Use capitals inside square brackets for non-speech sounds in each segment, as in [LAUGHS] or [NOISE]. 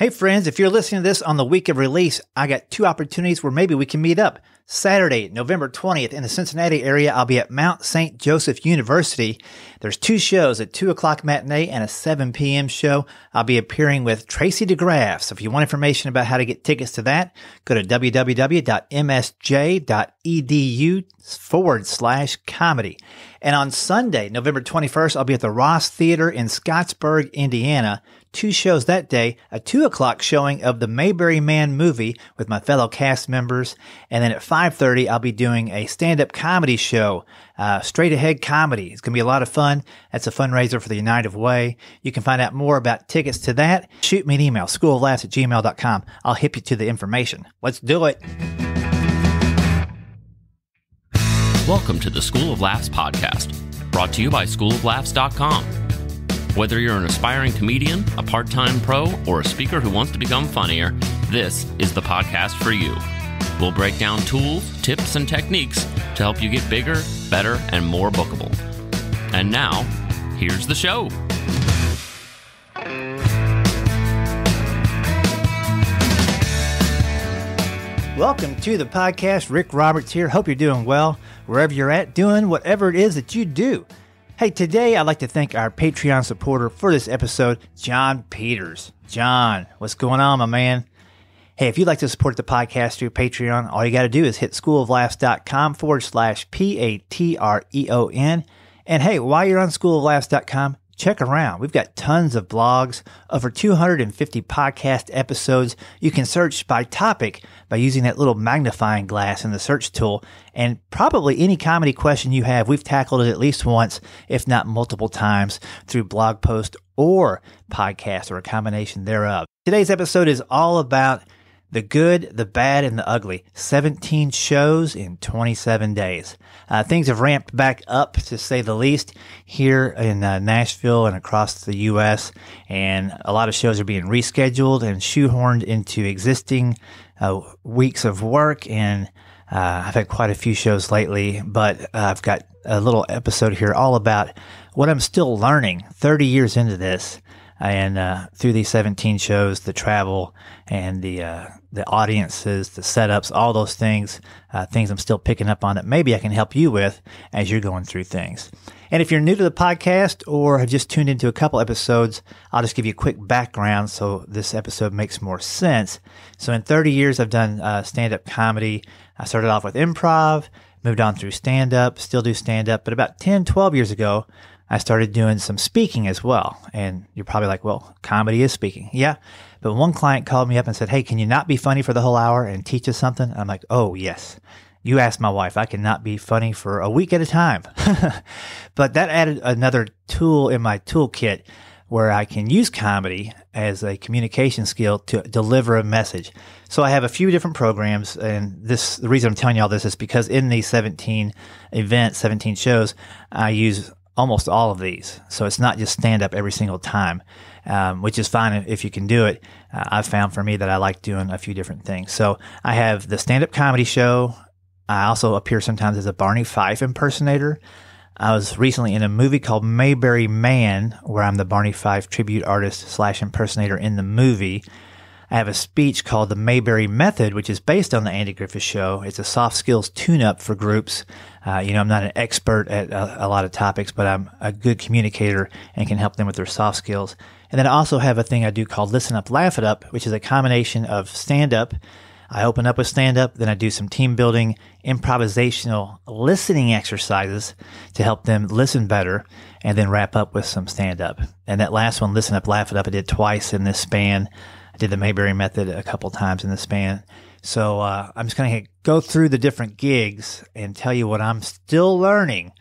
Hey, friends, if you're listening to this on the week of release, I got two opportunities where maybe we can meet up. Saturday, November 20th, in the Cincinnati area, I'll be at Mount St. Joseph University. There's two shows, a 2 o'clock matinee and a 7 p.m. show. I'll be appearing with Tracy DeGraff. So if you want information about how to get tickets to that, go to www.msj.edu forward slash comedy. And on Sunday, November 21st, I'll be at the Ross Theater in Scottsburg, Indiana two shows that day a 2 o'clock showing of the Mayberry Man movie with my fellow cast members. And then at 5.30, I'll be doing a stand up comedy show, uh, straight ahead comedy. It's going to be a lot of fun. That's a fundraiser for the United Way. You can find out more about tickets to that. Shoot me an email, schooloflaughs@gmail.com. at gmail.com. I'll hip you to the information. Let's do it. Welcome to the School of Laughs podcast, brought to you by schooloflaughs.com whether you're an aspiring comedian, a part time pro, or a speaker who wants to become funnier, this is the podcast for you. We'll break down tools, tips, and techniques to help you get bigger, better, and more bookable. And now, here's the show. Welcome to the podcast. Rick Roberts here. Hope you're doing well wherever you're at, doing whatever it is that you do. Hey, today I'd like to thank our Patreon supporter for this episode, John Peters. John, what's going on, my man? Hey, if you'd like to support the podcast through Patreon, all you got to do is hit schooloflaughs.com forward slash P A T R E O N. And hey, while you're on schooloflaughs.com, check around. We've got tons of blogs, over 250 podcast episodes. You can search by topic by using that little magnifying glass in the search tool. And probably any comedy question you have, we've tackled it at least once, if not multiple times, through blog post or podcast or a combination thereof. Today's episode is all about the Good, the Bad, and the Ugly. 17 shows in 27 days. Uh, things have ramped back up, to say the least, here in uh, Nashville and across the U.S. And a lot of shows are being rescheduled and shoehorned into existing uh, weeks of work. And uh, I've had quite a few shows lately, but I've got a little episode here all about what I'm still learning 30 years into this and uh, through these 17 shows, the travel and the uh, the audiences, the setups, all those things, uh, things I'm still picking up on that maybe I can help you with as you're going through things. And if you're new to the podcast or have just tuned into a couple episodes, I'll just give you a quick background so this episode makes more sense. So in 30 years, I've done uh, stand up comedy. I started off with improv moved on through stand up, still do stand up, but about 10, 12 years ago, I started doing some speaking as well. And you're probably like, well, comedy is speaking. Yeah. But one client called me up and said, hey, can you not be funny for the whole hour and teach us something? I'm like, oh, yes. You asked my wife, I cannot be funny for a week at a time. [LAUGHS] but that added another tool in my toolkit where I can use comedy as a communication skill to deliver a message. So I have a few different programs, and this the reason I'm telling you all this is because in these 17 events, 17 shows, I use almost all of these. So it's not just stand up every single time, um, which is fine if you can do it. Uh, I've found for me that I like doing a few different things. So I have the stand up comedy show. I also appear sometimes as a Barney Fife impersonator. I was recently in a movie called Mayberry Man, where I'm the Barney Fife tribute artist slash impersonator in the movie. I have a speech called The Mayberry Method, which is based on the Andy Griffith Show. It's a soft skills tune up for groups. Uh, you know, I'm not an expert at a, uh, a, lot of topics, but I'm a good communicator and can help them with their soft skills. And then I also have a thing I do called Listen Up, Laugh It Up, which is a combination of stand up. I open up with stand up, then I do some team building, improvisational listening exercises to help them listen better, and then wrap up with some stand up. And that last one, Listen Up, Laugh It Up, I did twice in this span did the Mayberry Method a couple times in the span. So uh, I'm just going to go through the different gigs and tell you what I'm still learning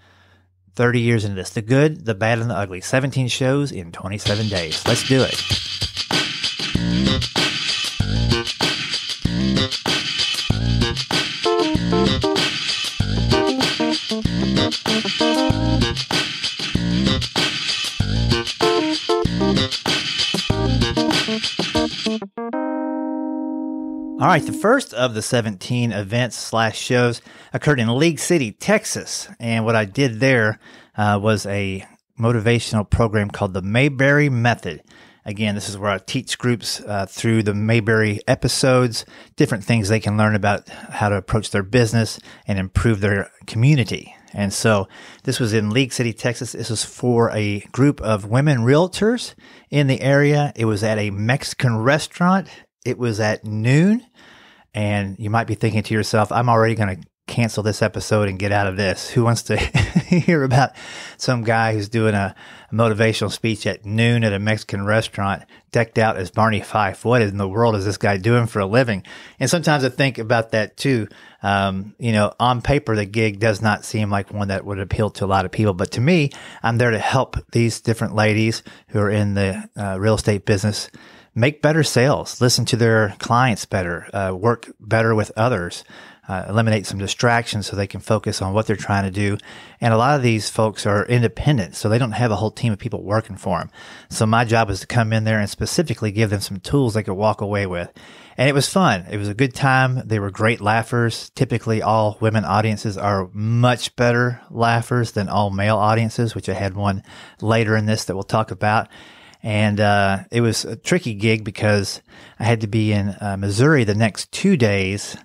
30 years into this the good, the bad, and the ugly. 17 shows in 27 days. Let's do it. All right, the first of the 17 events slash shows occurred in League City, Texas. And what I did there uh, was a motivational program called the Mayberry Method. Again, this is where I teach groups uh, through the Mayberry episodes, different things they can learn about how to approach their business and improve their community. And so this was in League City, Texas. This was for a group of women realtors in the area. It was at a Mexican restaurant. It was at noon and you might be thinking to yourself, I'm already going to cancel this episode and get out of this. Who wants to [LAUGHS] hear about some guy who's doing a, motivational speech at noon at a Mexican restaurant decked out as Barney Fife? What in the world is this guy doing for a living? And sometimes I think about that too. Um, you know, on paper, the gig does not seem like one that would appeal to a lot of people. But to me, I'm there to help these different ladies who are in the uh, real estate business make better sales, listen to their clients better, uh, work better with others, uh, eliminate some distractions so they can focus on what they're trying to do. And a lot of these folks are independent, so they don't have a whole team of people working for them. So my job is to come in there and specifically give them some tools they could walk away with. And it was fun. It was a good time. They were great laughers. Typically, all women audiences are much better laughers than all male audiences, which I had one later in this that we'll talk about. And uh, it was a tricky gig because I had to be in uh, Missouri the next two days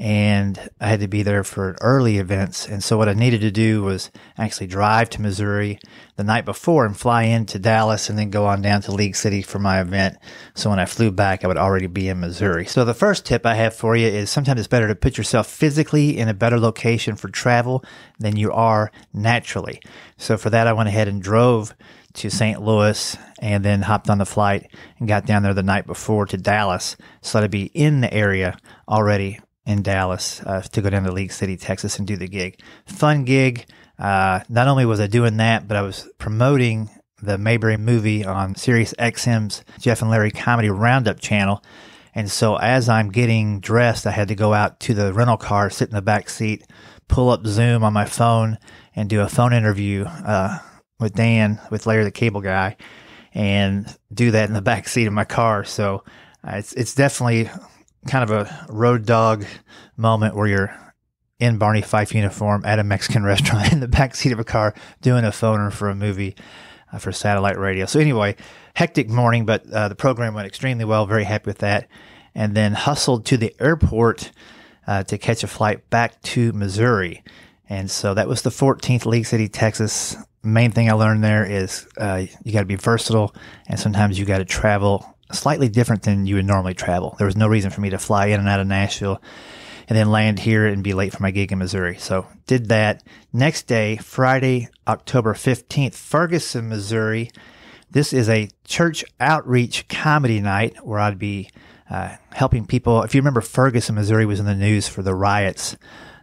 and I had to be there for early events. And so what I needed to do was actually drive to Missouri the night before and fly into Dallas and then go on down to League City for my event. So when I flew back, I would already be in Missouri. So the first tip I have for you is sometimes it's better to put yourself physically in a better location for travel than you are naturally. So for that, I went ahead and drove to St. Louis and then hopped on the flight and got down there the night before to Dallas. So I'd be in the area already in Dallas uh, to go down to League City, Texas, and do the gig. Fun gig. Uh, not only was I doing that, but I was promoting the Mayberry movie on Sirius XM's Jeff and Larry Comedy Roundup channel. And so as I'm getting dressed, I had to go out to the rental car, sit in the back seat, pull up Zoom on my phone, and do a phone interview uh, with Dan, with Larry the Cable Guy and do that in the [LAUGHS] back seat of my car. So uh, it's it's definitely kind of a road dog moment where you're in Barney Fife uniform at a Mexican [LAUGHS] restaurant in the back seat of a car doing a phoner for a movie uh, for satellite radio. So anyway, hectic morning, but uh, the program went extremely well. Very happy with that, and then hustled to the airport uh, to catch a flight back to Missouri. And so that was the 14th League City, Texas main thing I learned there is uh, you got to be versatile, and sometimes you got to travel slightly different than you would normally travel. There was no reason for me to fly in and out of Nashville and then land here and be late for my gig in Missouri. So did that. Next day, Friday, October 15th, Ferguson, Missouri. This is a church outreach comedy night where I'd be uh, helping people. If you remember, Ferguson, Missouri was in the news for the riots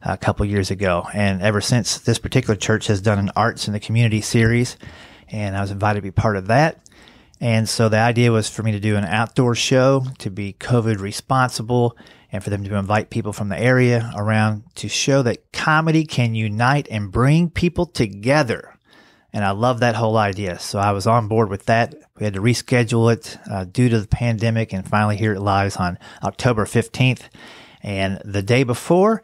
a couple years ago. And ever since, this particular church has done an Arts in the Community series, and I was invited to be part of that. And so the idea was for me to do an outdoor show to be COVID responsible and for them to invite people from the area around to show that comedy can unite and bring people together. And I love that whole idea. So I was on board with that. We had to reschedule it uh, due to the pandemic. And finally, here it lies on October 15th. And the day before,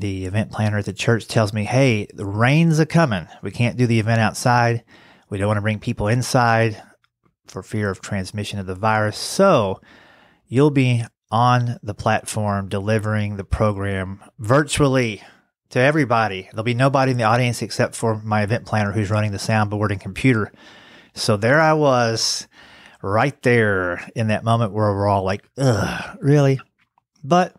the event planner at the church tells me, hey, the rain's a coming. We can't do the event outside. We don't want to bring people inside for fear of transmission of the virus. So you'll be on the platform delivering the program virtually to everybody. There'll be nobody in the audience except for my event planner who's running the soundboard and computer. So there I was right there in that moment where we're all like, ugh, really? But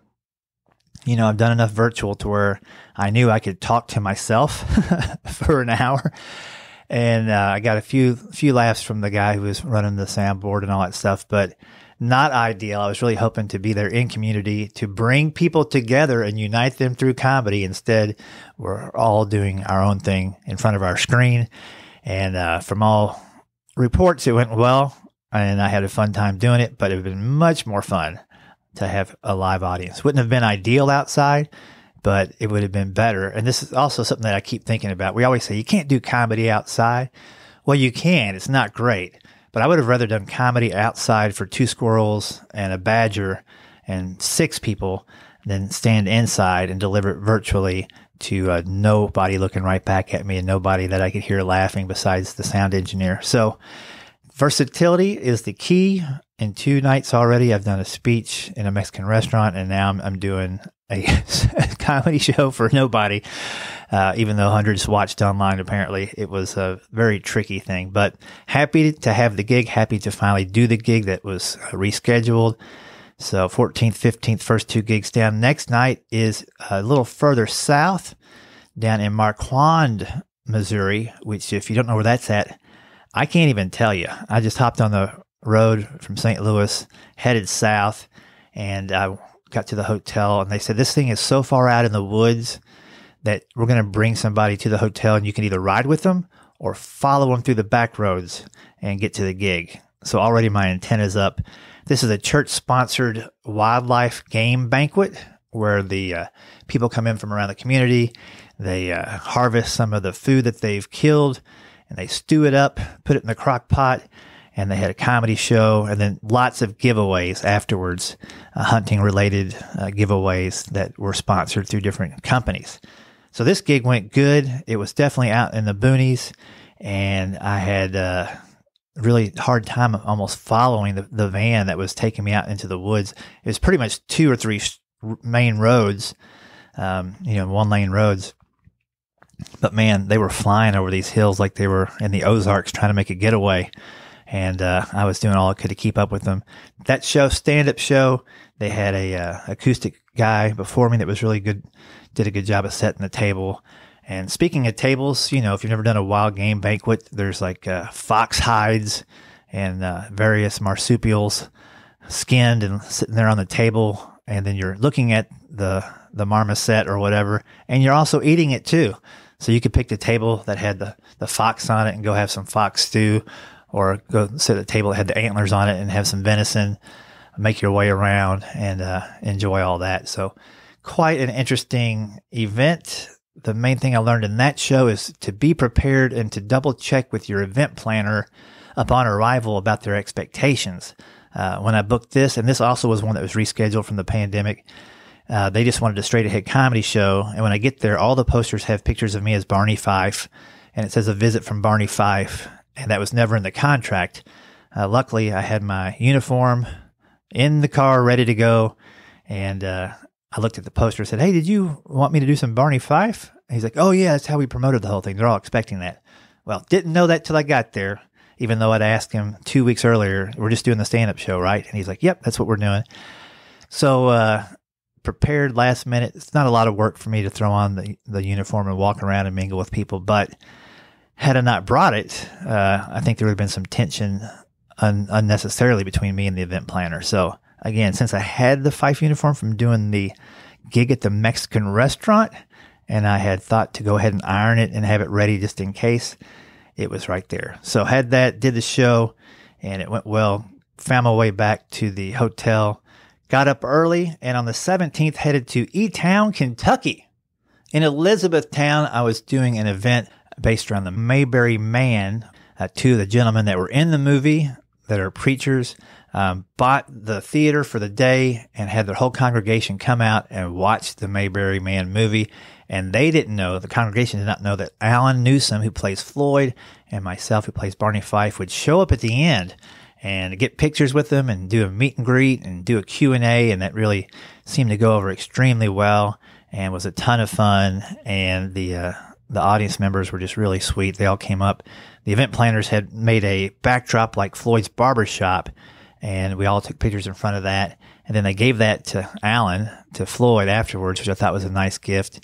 you know, I've done enough virtual to where I knew I could talk to myself [LAUGHS] for an hour. And uh, I got a few few laughs from the guy who was running the soundboard and all that stuff, but not ideal. I was really hoping to be there in community to bring people together and unite them through comedy. Instead, we're all doing our own thing in front of our screen. And uh, from all reports, it went well, and I had a fun time doing it. But it would have been much more fun to have a live audience. Wouldn't have been ideal outside, but it would have been better. And this is also something that I keep thinking about. We always say you can't do comedy outside. Well, you can. It's not great, but I would have rather done comedy outside for two squirrels and a badger and six people than stand inside and deliver it virtually to uh, nobody looking right back at me and nobody that I could hear laughing besides the sound engineer. So Versatility is the key. In two nights already, I've done a speech in a Mexican restaurant, and now I'm, I'm doing [LAUGHS] a comedy show for nobody. Uh, even though hundreds watched online, apparently it was a very tricky thing. But happy to have the gig, happy to finally do the gig that was uh, rescheduled. So 14th, 15th, first two gigs down. Next night is a little further south, down in Marquand, Missouri. Which, if you don't know where that's at, I can't even tell you. I just hopped on the road from St. Louis, headed south, and I got to the hotel. And they said, This thing is so far out in the woods that we're going to bring somebody to the hotel, and you can either ride with them or follow them through the back roads and get to the gig. So already my antenna's up. This is a church sponsored wildlife game banquet where the uh, people come in from around the community. They uh, harvest some of the food that they've killed and they stew it up, put it in the crock pot, and they had a comedy show, and then lots of giveaways afterwards, uh, hunting related uh, giveaways that were sponsored through different companies. So this gig went good. It was definitely out in the boonies, and I had a uh, really hard time almost following the, the van that was taking me out into the woods. It was pretty much two or three main roads, um, you know, one lane roads but man, they were flying over these hills like they were in the Ozarks trying to make a getaway. And uh, I was doing all I could to keep up with them. That show, stand up show, they had a uh, acoustic guy before me that was really good, did a good job of setting the table. And speaking of tables, you know, if you've never done a wild game banquet, there's like uh, fox hides and uh, various marsupials skinned and sitting there on the table. And then you're looking at the the marmoset or whatever, and you're also eating it too. So you could pick the table that had the, the fox on it and go have some fox stew, or go sit at the table that had the antlers on it and have some venison, make your way around and uh, enjoy all that. So, quite an interesting event. The main thing I learned in that show is to be prepared and to double check with your event planner upon arrival about their expectations. Uh, when I booked this, and this also was one that was rescheduled from the pandemic. Uh, they just wanted a straight ahead comedy show. And when I get there, all the posters have pictures of me as Barney Fife, and it says a visit from Barney Fife, and that was never in the contract. Uh, luckily, I had my uniform in the car ready to go, and uh, I looked at the poster and said, Hey, did you want me to do some Barney Fife? And he's like, Oh, yeah, that's how we promoted the whole thing. They're all expecting that. Well, didn't know that till I got there, even though I'd asked him two weeks earlier, We're just doing the stand up show, right? And he's like, Yep, that's what we're doing. So uh, prepared last minute. It's not a lot of work for me to throw on the, the uniform and walk around and mingle with people. But had I not brought it, uh, I think there would have been some tension un unnecessarily between me and the event planner. So again, since I had the Fife uniform from doing the gig at the Mexican restaurant, and I had thought to go ahead and iron it and have it ready just in case, it was right there. So had that, did the show, and it went well. Found my way back to the hotel got up early and on the 17th headed to E Town, Kentucky. In Elizabethtown, I was doing an event based around the Mayberry Man. Uh, two of the gentlemen that were in the movie that are preachers um, bought the theater for the day and had their whole congregation come out and watch the Mayberry Man movie. And they didn't know, the congregation did not know that Alan Newsom, who plays Floyd, and myself, who plays Barney Fife, would show up at the end and get pictures with them and do a meet and greet and do a Q&A and that really seemed to go over extremely well and was a ton of fun and the uh, the audience members were just really sweet. They all came up. The event planners had made a backdrop like Floyd's barbershop and we all took pictures in front of that and then they gave that to Alan to Floyd afterwards, which I thought was a nice gift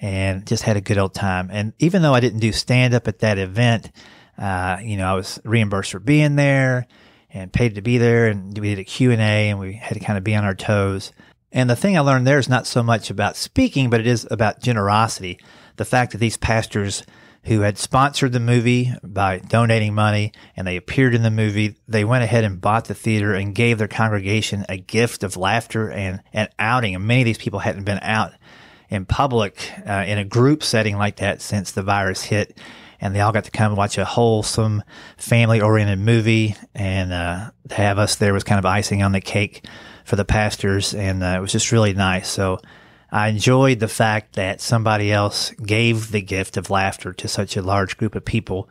and just had a good old time. And even though I didn't do stand up at that event, uh, you know, I was reimbursed for being there and paid to be there. And we did a Q&A and we had to kind of be on our toes. And the thing I learned there is not so much about speaking, but it is about generosity. The fact that these pastors who had sponsored the movie by donating money and they appeared in the movie, they went ahead and bought the theater and gave their congregation a gift of laughter and an outing. And many of these people hadn't been out in public uh, in a group setting like that since the virus hit and they all got to come watch a wholesome, family oriented movie. And uh, to have us there was kind of icing on the cake for the pastors, and uh, it was just really nice. So I enjoyed the fact that somebody else gave the gift of laughter to such a large group of people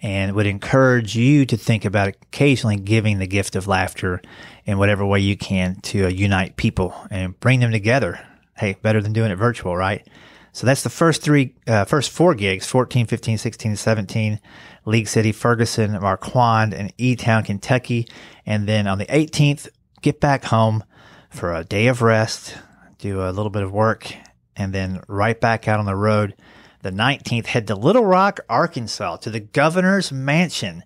and would encourage you to think about occasionally giving the gift of laughter in whatever way you can to uh, unite people and bring them together. Hey, better than doing it virtual, right? So that's the first three, uh, first four gigs 14, 15, 16, 17, League City, Ferguson, Marquand, and E Town, Kentucky. And then on the 18th, get back home for a day of rest, do a little bit of work, and then right back out on the road. The 19th, head to Little Rock, Arkansas, to the governor's mansion,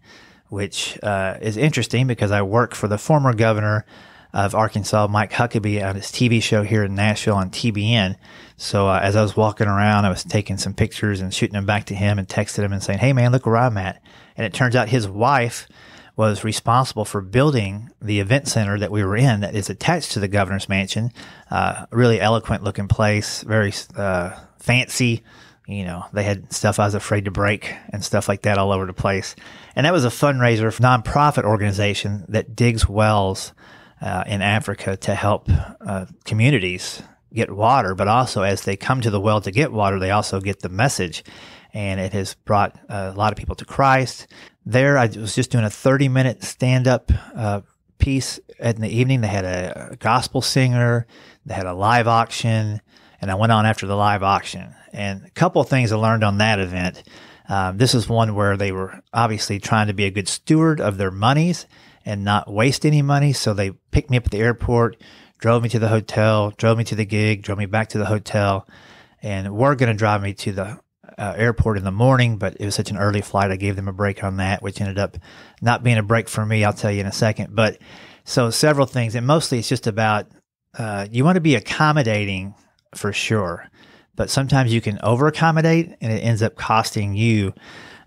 which uh, is interesting because I work for the former governor of Arkansas, Mike Huckabee, on his TV show here in Nashville on TBN. So uh, as I was walking around, I was taking some pictures and shooting them back to him and texting him and saying, Hey, man, look where I'm at. And it turns out his wife was responsible for building the event center that we were in that is attached to the governor's mansion. Uh, really eloquent looking place, very uh, fancy you know, they had stuff I was afraid to break and stuff like that all over the place. And that was a fundraiser for a nonprofit organization that digs wells uh, in Africa to help uh, communities get water, but also as they come to the well to get water, they also get the message. And it has brought uh, a lot of people to Christ. There, I was just doing a 30 minute stand up uh, piece in the evening. They had a, a gospel singer, they had a live auction, and I went on after the live auction. And a couple of things I learned on that event. Um, this is one where they were obviously trying to be a good steward of their monies and not waste any money. So they picked me up at the airport, drove me to the hotel, drove me to the gig, drove me back to the hotel, and were going to drive me to the uh, airport in the morning, but it was such an early flight. I gave them a break on that, which ended up not being a break for me. I'll tell you in a second. But so several things, and mostly it's just about uh, you want to be accommodating for sure, but sometimes you can over accommodate and it ends up costing you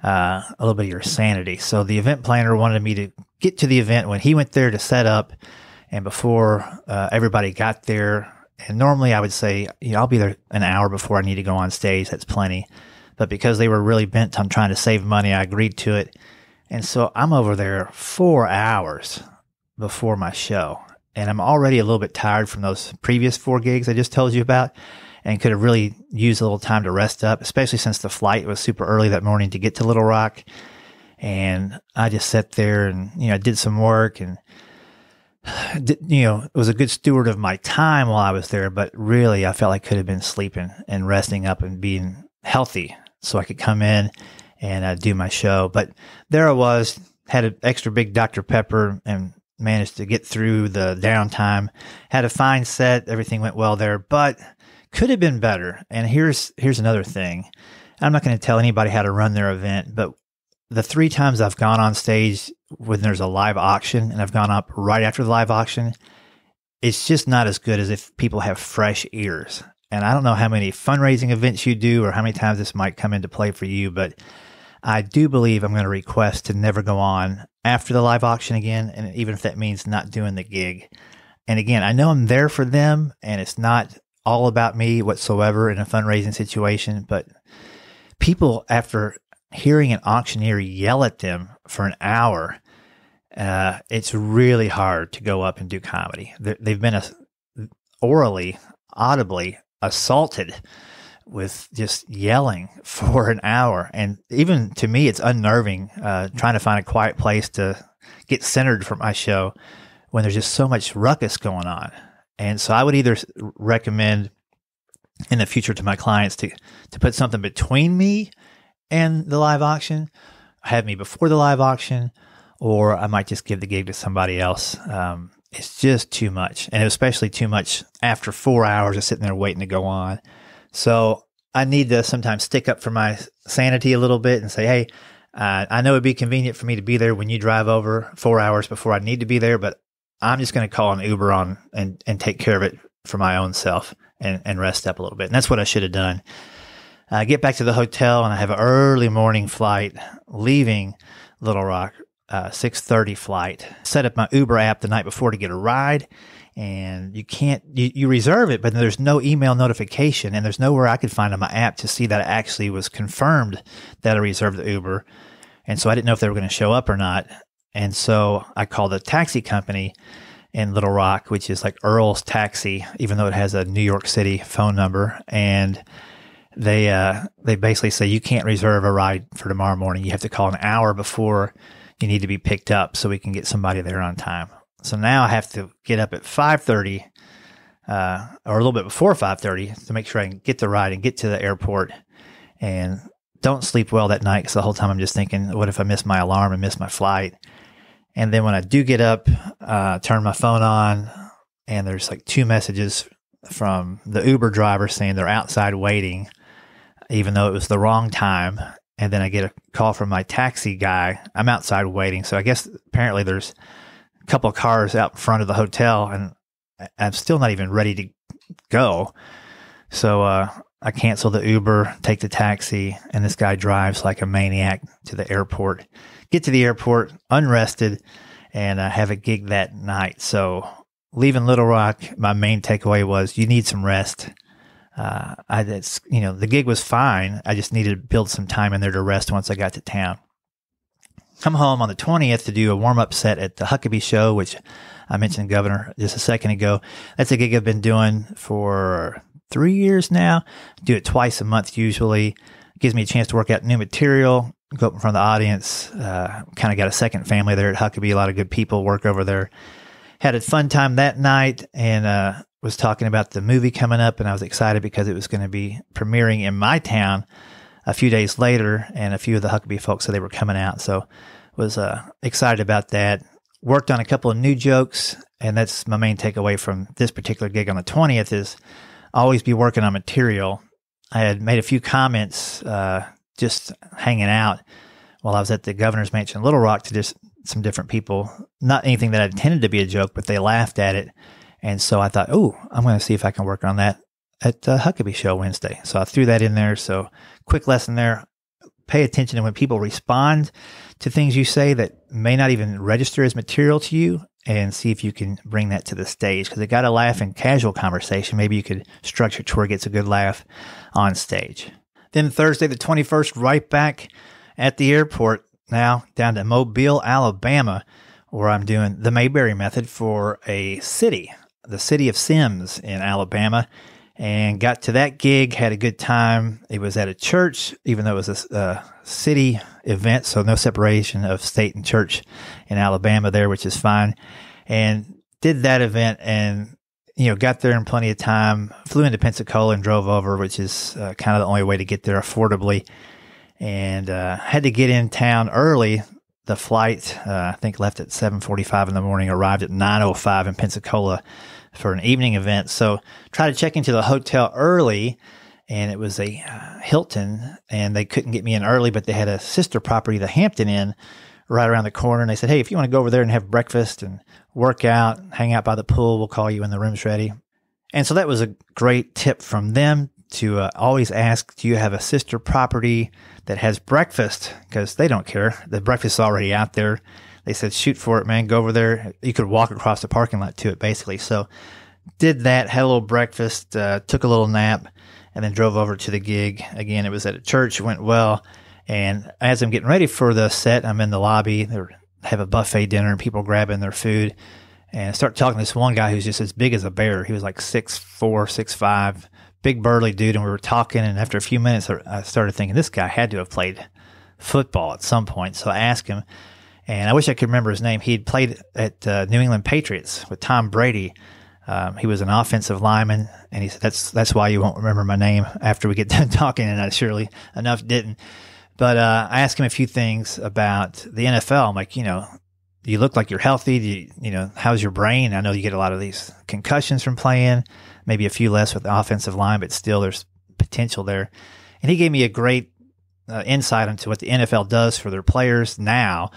uh, a little bit of your sanity. So the event planner wanted me to get to the event when he went there to set up and before uh, everybody got there. And normally I would say, you know, I'll be there an hour before I need to go on stage. That's plenty. But because they were really bent on trying to save money, I agreed to it. And so I'm over there four hours before my show. And I'm already a little bit tired from those previous four gigs I just told you about and could have really used a little time to rest up, especially since the flight was super early that morning to get to Little Rock and I just sat there and you know I did some work and [SIGHS] did, you know it was a good steward of my time while I was there, but really I felt I could have been sleeping and resting up and being healthy so I could come in and uh, do my show. But there I was, had an extra big Dr Pepper and managed to get through the downtime. Had a fine set, everything went well there, but could have been better. And here's here's another thing. I'm not going to tell anybody how to run their event, but the three times I've gone on stage when there's a live auction and I've gone up right after the live auction, it's just not as good as if people have fresh ears. And I don't know how many fundraising events you do or how many times this might come into play for you, but I do believe I'm going to request to never go on after the live auction again. And even if that means not doing the gig. And again, I know I'm there for them and it's not all about me whatsoever in a fundraising situation, but people after hearing an auctioneer yell at them for an hour, uh, it's really hard to go up and do comedy. they have been uh, orally, audibly assaulted with just yelling [LAUGHS] for an hour. And even to me, it's unnerving uh, trying to find a quiet place to get centered for my show when there's just so much ruckus going on. And so I would either recommend in the future to my clients to, to put something between me and the live auction, have me before the live auction, or I might just give the gig to somebody else. Um, it's just too much, and especially too much after four hours of sitting there waiting to go on. So I need to sometimes stick up for my sanity a little bit and say, hey, uh, I know it'd be convenient for me to be there when you drive over four hours before I need to be there, but I'm just going to call an Uber on and, and take care of it for my own self and, and rest up a little bit. And that's what I should have done. I get back to the hotel and I have an early morning flight leaving Little Rock, uh, 6.30 flight. Set up my Uber app the night before to get a ride. And you can't, you, you reserve it, but there's no email notification and there's nowhere I could find on my app to see that it actually was confirmed that I reserved the Uber. And so I didn't know if they were going to show up or not. And so I called a taxi company in Little Rock, which is like Earl's Taxi, even though it has a New York City phone number. And they uh, they basically say you can't reserve a ride for tomorrow morning. You have to call an hour before you need to be picked up so we can get somebody there on time. So now I have to get up at five thirty, uh, or a little bit before five thirty, to make sure I can get the ride and get to the airport. And don't sleep well that night because the whole time I'm just thinking, what if I miss my alarm and miss my flight? And then when I do get up, uh, turn my phone on, and there's like two messages from the Uber driver saying they're outside waiting even though it was the wrong time. And then I get a call from my taxi guy. I'm outside waiting. So I guess apparently there's a couple cars out in front of the hotel, and I'm still not even ready to go. So uh, I cancel the Uber, take the taxi, and this guy drives like a maniac to the airport. Get to the airport, unrested, and I have a gig that night. So leaving Little Rock, my main takeaway was you need some rest uh, I that's you know the gig was fine. I just needed to build some time in there to rest once I got to town. Come home on the twentieth to do a warm up set at the Huckabee Show, which I mentioned Governor just a second ago. That's a gig I've been doing for three years now. Do it twice a month usually. Gives me a chance to work out new material, go up in front of the audience. Uh, kind of got a second family there at Huckabee. A lot of good people work over there. Had a fun time that night and uh, was talking about the movie coming up, and I was excited because it was going to be premiering in my town a few days later, and a few of the Huckabee folks said they were coming out, so was uh, excited about that. Worked on a couple of new jokes, and that's my main takeaway from this particular gig on the twentieth is always be working on material. I had made a few comments uh, just hanging out while I was at the governor's mansion Little Rock to just some different people. Not anything that I intended to be a joke, but they laughed at it and so I thought, oh, I'm going to see if I can work on that at the Huckabee Show Wednesday. So I threw that in there. So quick lesson there. Pay attention to when people respond to things you say that may not even register as material to you and see if you can bring that to the stage because it got a laugh in casual conversation. Maybe you could structure to where it gets a good laugh on stage. Then Thursday, the 21st, right back at the airport now down to Mobile, Alabama, where I'm doing the Mayberry method for a city the city of Sims in Alabama and got to that gig, had a good time. It was at a church, even though it was a city event, so no separation of state and church in Alabama there, which is fine. And did that event and you know, got there in plenty of time, flew into Pensacola and drove over, which is uh, kind of the only way to get there affordably. And uh, had to get in town early. The flight, uh, I think, left at 7:45 in the morning, arrived at 9:05 in Pensacola for an evening event. So try to check into the hotel early. And it was a uh, Hilton, and they couldn't get me in early, but they had a sister property, the Hampton Inn, right around the corner. And they said, Hey, if you want to go over there and have breakfast and work out, hang out by the pool, we'll call you when the room's ready. And so that was a great tip from them to uh, always ask do you have a sister property that has breakfast because they don't care the breakfast's already out there they said, shoot for it, man. Go over there. You could walk across the parking lot to it, basically. So did that, had a little breakfast, uh, took a little nap, and then drove over to the gig. Again, it was at a church, went well. And as I'm getting ready for the set, I'm in the lobby. They have a buffet dinner and people grabbing their food. And I start talking to this one guy who's just as big as a bear. He was like six four, six five, big burly dude. And we were talking. And after a few minutes, I started thinking this guy had to have played football at some point. So I asked him, and I wish I could remember his name. He'd played at uh, New England Patriots with Tom Brady. Um, he was an offensive lineman, and he said, "That's that's why you won't remember my name after we get [LAUGHS] done talking." And I surely enough didn't. But uh, I asked him a few things about the NFL. I'm like, you know, you look like you're healthy. You, you know, how's your brain? I know you get a lot of these concussions from playing, maybe a few less with the offensive line, but still there's potential there. And he gave me a great uh, insight into what the NFL does for their players now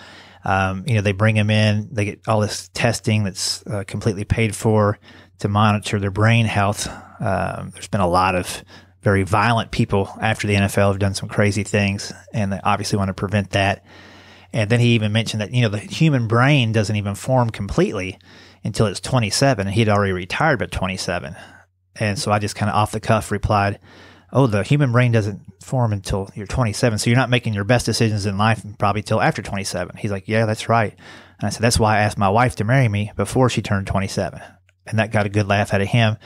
um, you know, they bring them in, they get all this testing that's uh, completely paid for to monitor their brain health. Um, there's been a lot of very violent people after the NFL have done some crazy things, and they obviously want to prevent that. And then he even mentioned that, you know, the human brain doesn't even form completely until it's 27, and he'd already retired but 27. And so I just kind of off the cuff replied, oh, the human brain doesn't form until you're 27. So you're not making your best decisions in life probably till after 27. He's like, yeah, that's right. And I said, that's why I asked my wife to marry me before she turned 27. And that got a good laugh out of him.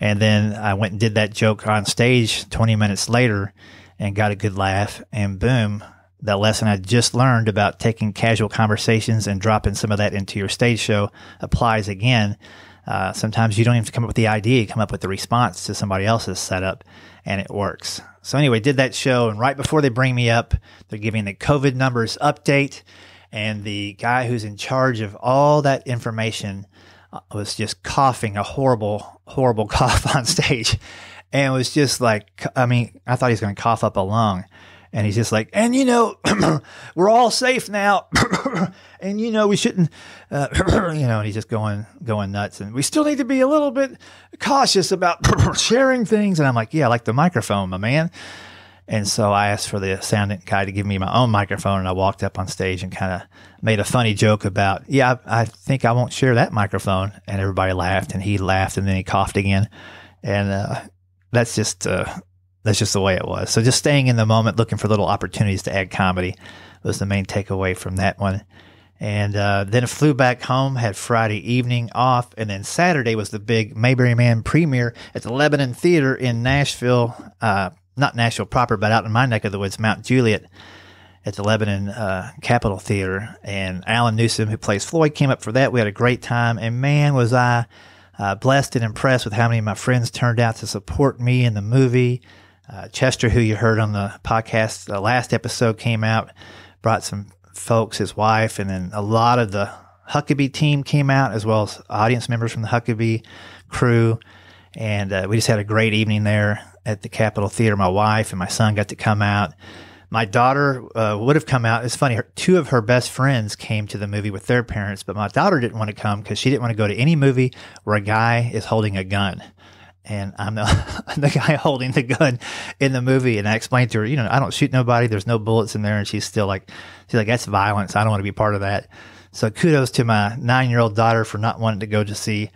And then I went and did that joke on stage 20 minutes later and got a good laugh. And boom, that lesson I just learned about taking casual conversations and dropping some of that into your stage show applies again. Uh, sometimes you don't have to come up with the idea, you come up with the response to somebody else's setup and it works. So, anyway, did that show. And right before they bring me up, they're giving the COVID numbers update. And the guy who's in charge of all that information uh, was just coughing a horrible, horrible [LAUGHS] cough on stage. And was just like, I mean, I thought he was going to cough up a lung and he's just like, and you know, [CLEARS THROAT] we're all safe now, [CLEARS THROAT] and you know, we shouldn't, uh, [CLEARS THROAT] you know, and he's just going going nuts, and we still need to be a little bit cautious about sharing things. And I'm like, yeah, I like the microphone, my man. And so I asked for the sound guy to give me my own microphone, and I walked up on stage and kind of made a funny joke about, yeah, I, I, think I won't share that microphone. And everybody laughed, and he laughed, and then he coughed again. And uh, that's just uh, that's just the way it was. So just staying in the moment, looking for little opportunities to add comedy was the main takeaway from that one. And uh, then flew back home, had Friday evening off, and then Saturday was the big Mayberry Man premiere at the Lebanon Theater in Nashville, uh, not Nashville proper, but out in my neck of the woods, Mount Juliet, at the Lebanon uh, Capitol Theater. And Alan Newsom, who plays Floyd, came up for that. We had a great time, and man, was I uh, blessed and impressed with how many of my friends turned out to support me in the movie. Uh, Chester, who you heard on the podcast, the last episode came out, brought some folks, his wife, and then a lot of the Huckabee team came out, as well as audience members from the Huckabee crew. And uh, we just had a great evening there at the Capitol Theater. My wife and my son got to come out. My daughter uh, would have come out. It's funny, her, two of her best friends came to the movie with their parents, but my daughter didn't want to come because she didn't want to go to any movie where a guy is holding a gun and I'm the, [LAUGHS] the guy holding the gun in the movie. And I explained to her, you know, I don't shoot nobody. There's no bullets in there. And she's still like, she's like, that's violence. I don't want to be part of that. So kudos to my nine year old daughter for not wanting to go to see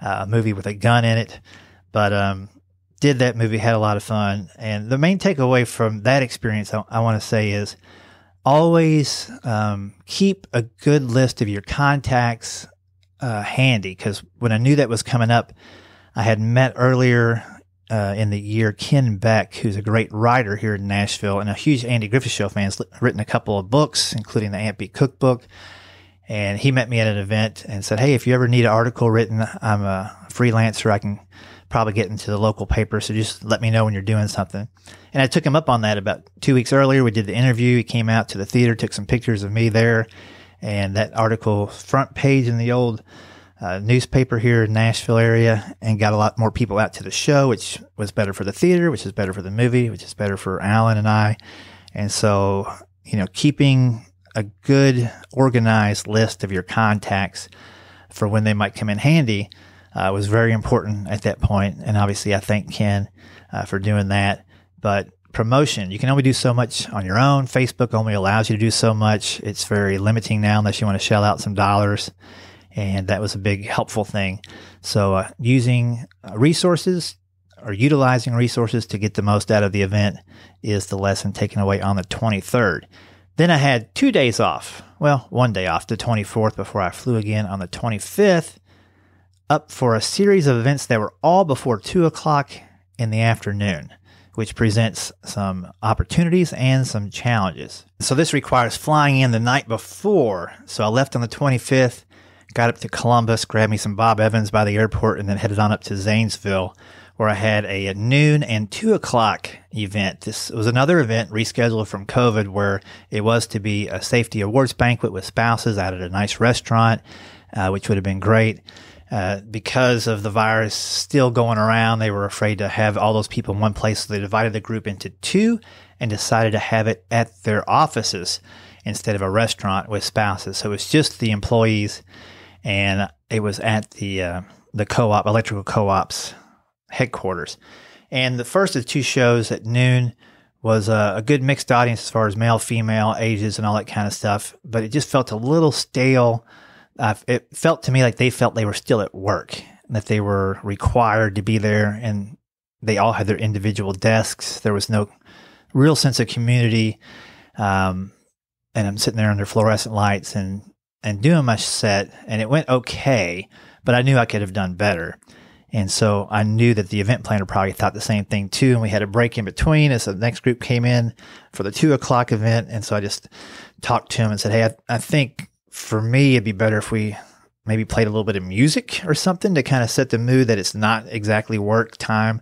uh, a movie with a gun in it. But, um, did that movie, had a lot of fun. And the main takeaway from that experience, I, I want to say, is always um, keep a good list of your contacts uh, handy because when I knew that was coming up, I had met earlier uh, in the year Ken Beck, who's a great writer here in Nashville and a huge Andy Griffith Show fan, has written a couple of books, including the Ant Beat Cookbook. And he met me at an event and said, Hey, if you ever need an article written, I'm a freelancer. I can probably get into the local paper. So just let me know when you're doing something. And I took him up on that about two weeks earlier. We did the interview. He came out to the theater, took some pictures of me there. And that article, front page in the old uh, newspaper here in Nashville area and got a lot more people out to the show, which was better for the theater, which is better for the movie, which is better for Alan and I. And so, you know, keeping a good organized list of your contacts for when they might come in handy uh, was very important at that point. And obviously, I thank Ken uh, for doing that. But promotion, you can only do so much on your own. Facebook only allows you to do so much. It's very limiting now, unless you want to shell out some dollars and that was a big helpful thing. So uh, using uh, resources or utilizing resources to get the most out of the event is the lesson taken away on the 23rd. Then I had two days off. Well, one day off, the 24th, before I flew again on the 25th, up for a series of events that were all before 2 o'clock in the afternoon, which presents some opportunities and some challenges. So, this requires flying in the night before. So, I left on the 25th got up to Columbus, grabbed me some Bob Evans by the airport, and then headed on up to Zanesville, where I had a noon and two o'clock event. This was another event rescheduled from COVID, where it was to be a safety awards banquet with spouses out at a nice restaurant, uh, which would have been great. Uh, because of the virus still going around, they were afraid to have all those people in one place. So they divided the group into two and decided to have it at their offices instead of a restaurant with spouses. So it's just the employees and it was at the uh, the co-op electrical co-op's headquarters. And the first of the two shows at noon was a, a, good mixed audience as far as male, female, ages, and all that kind of stuff. But it just felt a little stale. Uh, it felt to me like they felt they were still at work, that they were required to be there, and they all had their individual desks. There was no real sense of community. Um, and I'm sitting there under fluorescent lights and and doing my set, and it went okay, but I knew I could have done better. And so I knew that the event planner probably thought the same thing too. And we had a break in between as the next group came in for the two o'clock event. And so I just talked to him and said, Hey, I, I think for me, it'd be better if we maybe played a little bit of music or something to kind of set the mood that it's not exactly work time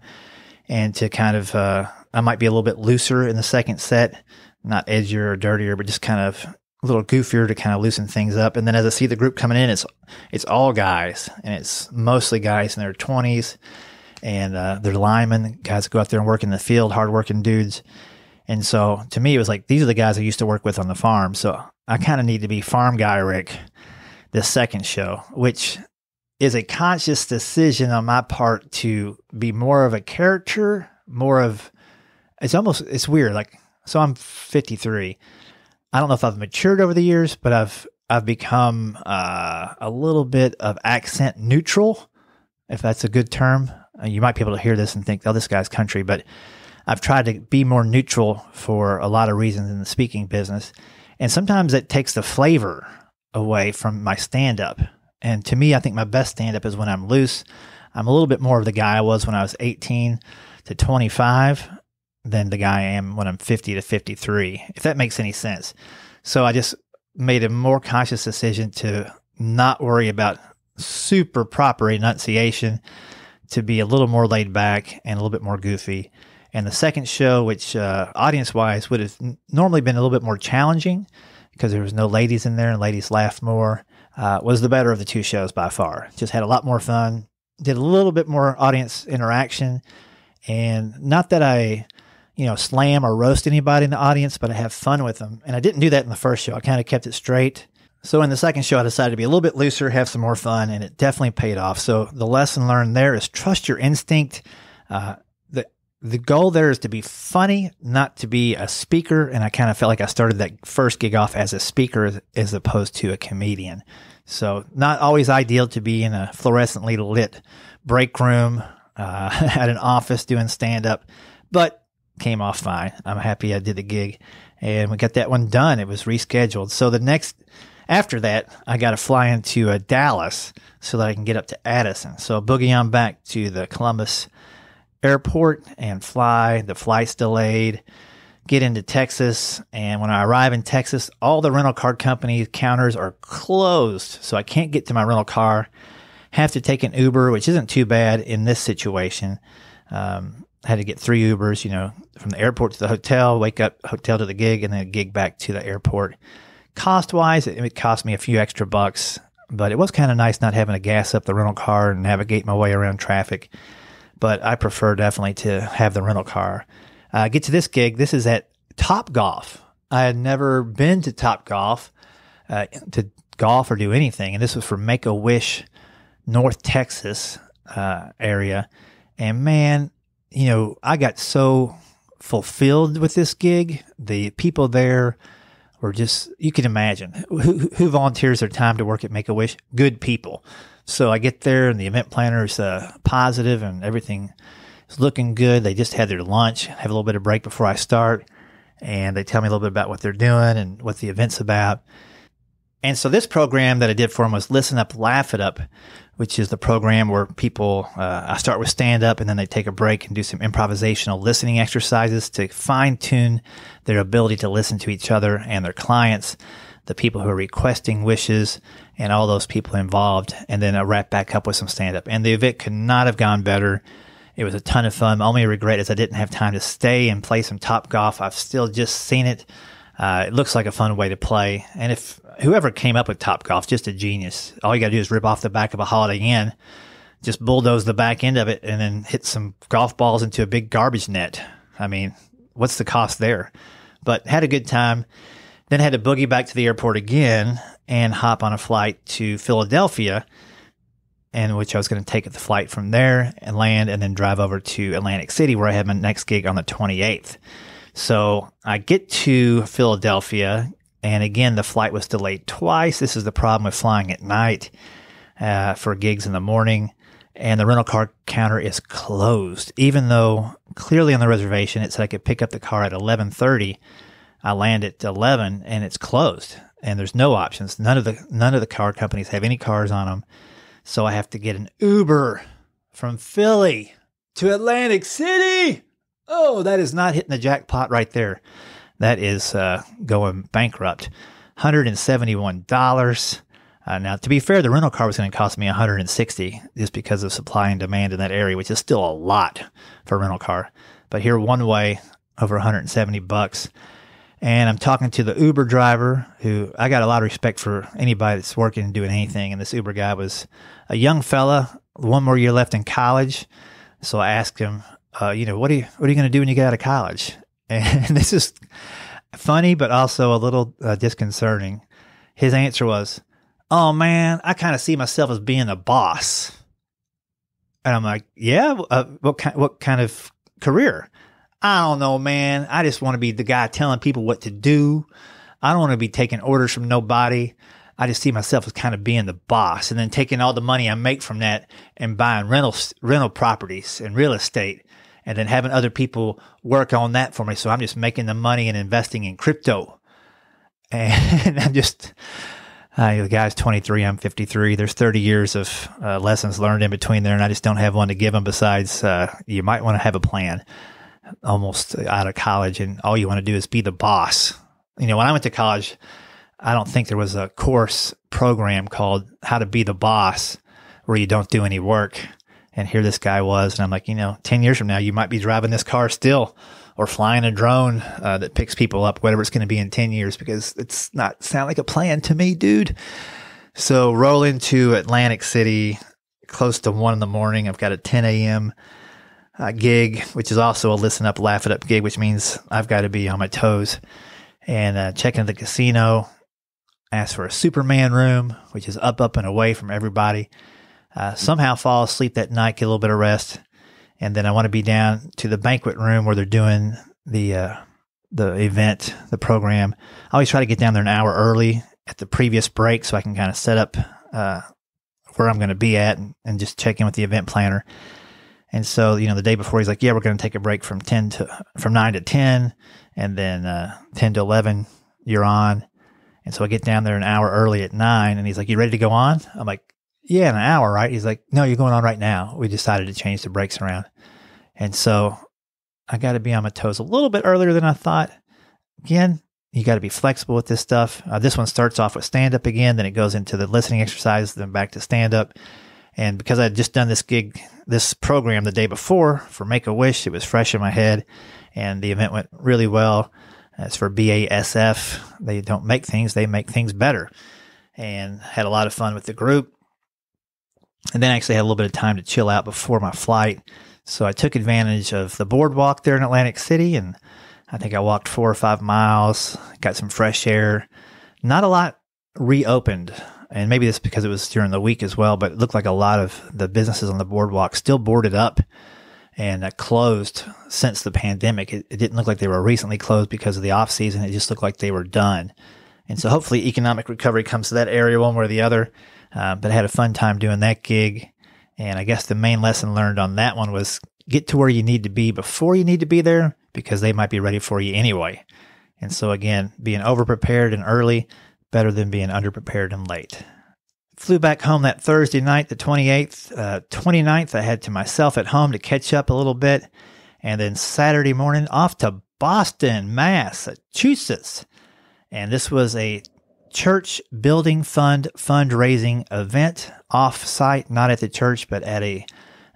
and to kind of, uh, I might be a little bit looser in the second set, not edgier or dirtier, but just kind of a little goofier to kind of loosen things up. And then as I see the group coming in, it's it's all guys, and it's mostly guys in their twenties, and uh, they're linemen, guys that go out there and work in the field, hardworking dudes. And so to me, it was like these are the guys I used to work with on the farm. So I kind of need to be farm guy Rick the second show, which is a conscious decision on my part to be more of a character, more of it's almost it's weird. Like so, I'm 53 I don't know if I've matured over the years, but I've I've become uh, a little bit of accent neutral, if that's a good term. Uh, you might be able to hear this and think, "Oh, this guy's country," but I've tried to be more neutral for a lot of reasons in the speaking business, and sometimes it takes the flavor away from my stand up. And to me, I think my best stand up is when I'm loose. I'm a little bit more of the guy I was when I was 18 to 25 than the guy I am when I'm 50 to 53, if that makes any sense. So I just made a more conscious decision to not worry about super proper enunciation, to be a little more laid back and a little bit more goofy. And the second show, which uh, audience wise would have normally been a little bit more challenging because there was no ladies in there and ladies laughed more, uh, was the better of the two shows by far. Just had a lot more fun, did a little bit more audience interaction. And not that I you know, slam or roast anybody in the audience, but I have fun with them. And I didn't do that in the first show. I kind of kept it straight. So in the second show, I decided to be a little bit looser, have some more fun, and it definitely paid off. So the lesson learned there is trust your instinct. Uh, the The goal there is to be funny, not to be a speaker. And I kind of felt like I started that first gig off as a speaker as opposed to a comedian. So not always ideal to be in a fluorescently lit break room uh, [LAUGHS] at an office doing stand up, but came off fine. I'm happy I did the gig and we got that one done. It was rescheduled. So the next, after that, I got to fly into uh, Dallas so that I can get up to Addison. So boogie on back to the Columbus airport and fly. The flight's delayed. Get into Texas. And when I arrive in Texas, all the rental car company counters are closed. So I can't get to my rental car. Have to take an Uber, which isn't too bad in this situation. Um, had to get three Ubers, you know, from the airport to the hotel, wake up, hotel to the gig, and then gig back to the airport. Cost wise, it, it cost me a few extra bucks, but it was kind of nice not having to gas up the rental car and navigate my way around traffic. But I prefer definitely to have the rental car. Uh, get to this gig. This is at Top Golf. I had never been to Top Golf uh, to golf or do anything, and this was for Make a Wish, North Texas uh, area. And man, you know, I got so fulfilled with this gig. The people there were just, you can imagine who, who volunteers their time to work at Make a Wish? Good people. So I get there and the event planner is uh, positive and everything is looking good. They just had their lunch, have a little bit of break before I start. And they tell me a little bit about what they're doing and what the event's about. And so this program that I did for him was Listen Up, Laugh It Up, which is the program where people, uh, I start with stand up and then they take a break and do some improvisational listening exercises to fine tune their ability to listen to each other and their clients, the people who are requesting wishes, and all those people involved. And then I wrap back up with some stand up. And the event could not have gone better. It was a ton of fun. My only regret is I didn't have time to stay and play some top golf. I've still just seen it. Uh, it looks like a fun way to play. And if whoever came up with Top Golf, just a genius. All you got to do is rip off the back of a Holiday Inn, just bulldoze the back end of it, and then hit some golf balls into a big garbage net. I mean, what's the cost there? But had a good time. Then had to boogie back to the airport again and hop on a flight to Philadelphia, and which I was going to take the flight from there and land, and then drive over to Atlantic City where I had my next gig on the 28th. So I get to Philadelphia and again, the flight was delayed twice. This is the problem with flying at night uh, for gigs in the morning. And the rental car counter is closed, even though clearly on the reservation it said I could pick up the car at 11:30. I land at 11 and it's closed, and there's no options. None of the none of the car companies have any cars on them, so I have to get an Uber from Philly to Atlantic City. Oh, that is not hitting the jackpot right there that is uh, going bankrupt. $171. Uh, now, to be fair, the rental car was going to cost me 160 just because of supply and demand in that area, which is still a lot for a rental car. But here, one way, over 170 bucks. And I'm talking to the Uber driver, who I got a lot of respect for anybody that's working and doing anything. And this Uber guy was a young fella, one more year left in college. So I asked him, uh, you know, what are you, what are you going to do when you get out of college? And [LAUGHS] this is funny, but also a little uh, disconcerting. His answer was, Oh man, I kind of see myself as being a boss. And I'm like, Yeah, uh, what, ki- what kind of career? I don't know, man. I just want to be the guy telling people what to do. I don't want to be taking orders from nobody. I just see myself as kind of being the boss and then taking all the money I make from that and buying rental rental properties and real estate and then having other people work on that for me. So I'm just making the money and investing in crypto. [LAUGHS] And I'm just, uh, the guy's 23, I'm 53. There's 30 years of uh, lessons learned in between there, and I just don't have one to give them besides uh, you might want to have a plan almost out of college, and all you want to do is be the boss. You know, when I went to college, I don't think there was a course program called How to Be the Boss where you don't do any work and here this guy was. And I'm like, you know, 10 years from now, you might be driving this car still or flying a drone uh, that picks people up, whatever it's going to be in 10 years, because it's not sound like a plan to me, dude. So roll into Atlantic City close to one in the morning. I've got a 10 a.m. Uh, gig, which is also a listen up, laugh it up gig, which means I've got to be on my toes and uh, check into the casino. Ask for a Superman room, which is up, up, and away from everybody uh, somehow fall asleep that night, get a little bit of rest, and then I want to be down to the banquet room where they're doing the uh, the event, the program. I always try to get down there an hour early at the previous break so I can kind of set up uh, where I'm going to be at and, and, just check in with the event planner. And so, you know, the day before he's like, "Yeah, we're going to take a break from ten to from nine to ten, and then uh, ten to eleven, you're on." And so I get down there an hour early at nine, and he's like, "You ready to go on?" I'm like, yeah, in an hour, right? He's like, no, you're going on right now. We decided to change the brakes around. And so I got to be on my toes a little bit earlier than I thought. Again, you got to be flexible with this stuff. Uh, this one starts off with stand up again, then it goes into the listening exercise, then back to stand up. And because I had just done this gig, this program the day before for Make a Wish, it was fresh in my head and the event went really well. As for BASF, they don't make things, they make things better. And had a lot of fun with the group and then I actually had a little bit of time to chill out before my flight. So I took advantage of the boardwalk there in Atlantic City, and I think I walked four or five miles, got some fresh air. Not a lot reopened, and maybe this because it was during the week as well, but it looked like a lot of the businesses on the boardwalk still boarded up and uh, closed since the pandemic. It, it didn't look like they were recently closed because of the off season. It just looked like they were done. And so hopefully economic recovery comes to that area one way or the other. Uh, but I had a fun time doing that gig. And I guess the main lesson learned on that one was get to where you need to be before you need to be there because they might be ready for you anyway. And so, again, being overprepared and early, better than being underprepared and late. Flew back home that Thursday night, the 28th. Uh, 29th, I had to myself at home to catch up a little bit. And then Saturday morning, off to Boston, Massachusetts. And this was a church building fund fundraising event off site, not at the church, but at a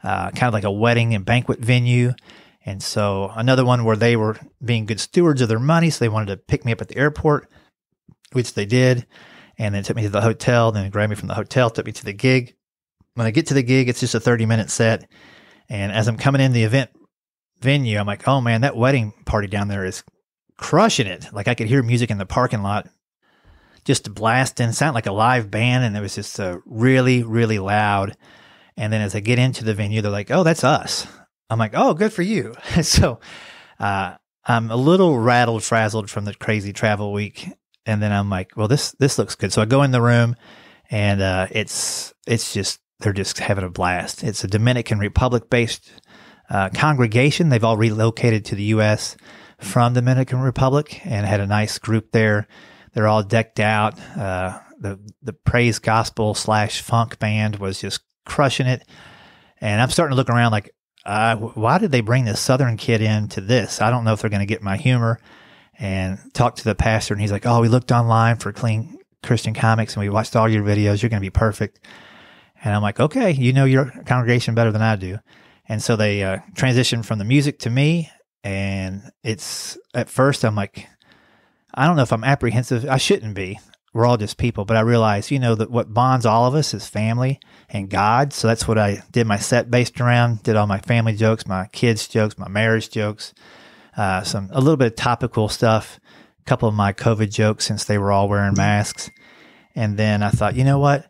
uh, kind of like a wedding and banquet venue. And so another one where they were being good stewards of their money. So they wanted to pick me up at the airport, which they did. And then took me to the hotel, then grabbed me from the hotel, took me to the gig. When I get to the gig, it's just a 30 minute set. And as I'm coming in the event venue, I'm like, oh man, that wedding party down there is crushing it. Like I could hear music in the parking lot just blasting, sound like a live band, and it was just uh, really, really loud. And then as I get into the venue, they're like, "Oh, that's us." I'm like, "Oh, good for you." [LAUGHS] so uh, I'm a little rattled, frazzled from the crazy travel week, and then I'm like, "Well, this this looks good." So I go in the room, and uh, it's it's just they're just having a blast. It's a Dominican Republic based uh, congregation. They've all relocated to the U.S. from Dominican Republic and had a nice group there they're all decked out. Uh, the the praise gospel slash funk band was just crushing it, and I'm starting to look around like, uh, why did they bring this southern kid in to this? I don't know if they're going to get my humor. And talked to the pastor, and he's like, "Oh, we looked online for clean Christian comics, and we watched all your videos. You're going to be perfect." And I'm like, "Okay, you know your congregation better than I do." And so they uh, transitioned from the music to me, and it's at first I'm like, I don't know if I'm apprehensive. I shouldn't be. We're all just people, but I realize, you know, that what bonds all of us is family and God. So that's what I did my set based around, did all my family jokes, my kids' jokes, my marriage jokes, uh, some a little bit of topical stuff, a couple of my COVID jokes since they were all wearing masks. And then I thought, you know what?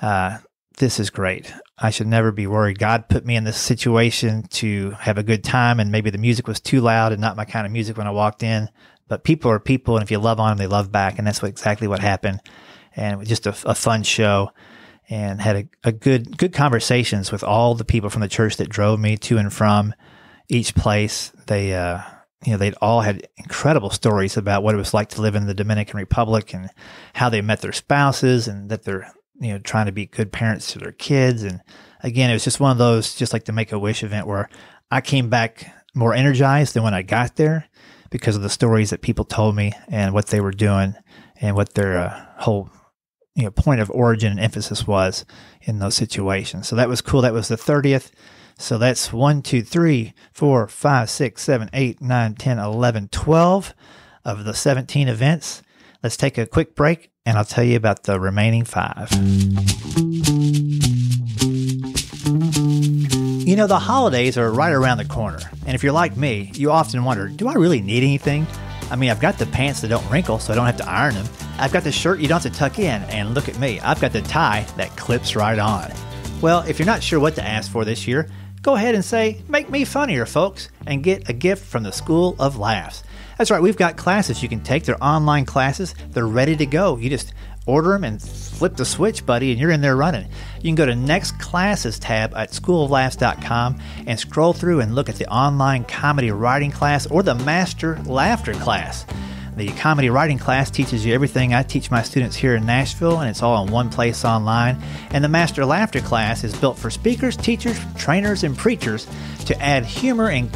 Uh, this is great. I should never be worried. God put me in this situation to have a good time, and maybe the music was too loud and not my kind of music when I walked in but people are people, and if you love on them, they love back, and that's what, exactly what happened. And it was just a, a fun show, and had a, a, good good conversations with all the people from the church that drove me to and from each place. They, uh, you know, they'd all had incredible stories about what it was like to live in the Dominican Republic and how they met their spouses, and that they're you know trying to be good parents to their kids. And again, it was just one of those, just like the Make a Wish event, where I came back more energized than when I got there because of the stories that people told me and what they were doing and what their uh, whole you know point of origin and emphasis was in those situations. So that was cool. That was the 30th. So that's 1, 2, 3, 4, 5, 6, 7, 8, 9, 10, 11, 12 of the 17 events. Let's take a quick break and I'll tell you about the remaining five. You know, the holidays are right around the corner, and if you're like me, you often wonder do I really need anything? I mean, I've got the pants that don't wrinkle, so I don't have to iron them. I've got the shirt you don't have to tuck in, and look at me, I've got the tie that clips right on. Well, if you're not sure what to ask for this year, go ahead and say, Make me funnier, folks, and get a gift from the School of Laughs. That's right, we've got classes you can take. They're online classes, they're ready to go. You just order them and flip the switch, buddy, and you're in there running. You can go to Next Classes tab at schooloflaughs.com and scroll through and look at the online comedy writing class or the master laughter class. The comedy writing class teaches you everything I teach my students here in Nashville, and it's all in one place online. And the Master Laughter class is built for speakers, teachers, trainers, and preachers to add humor and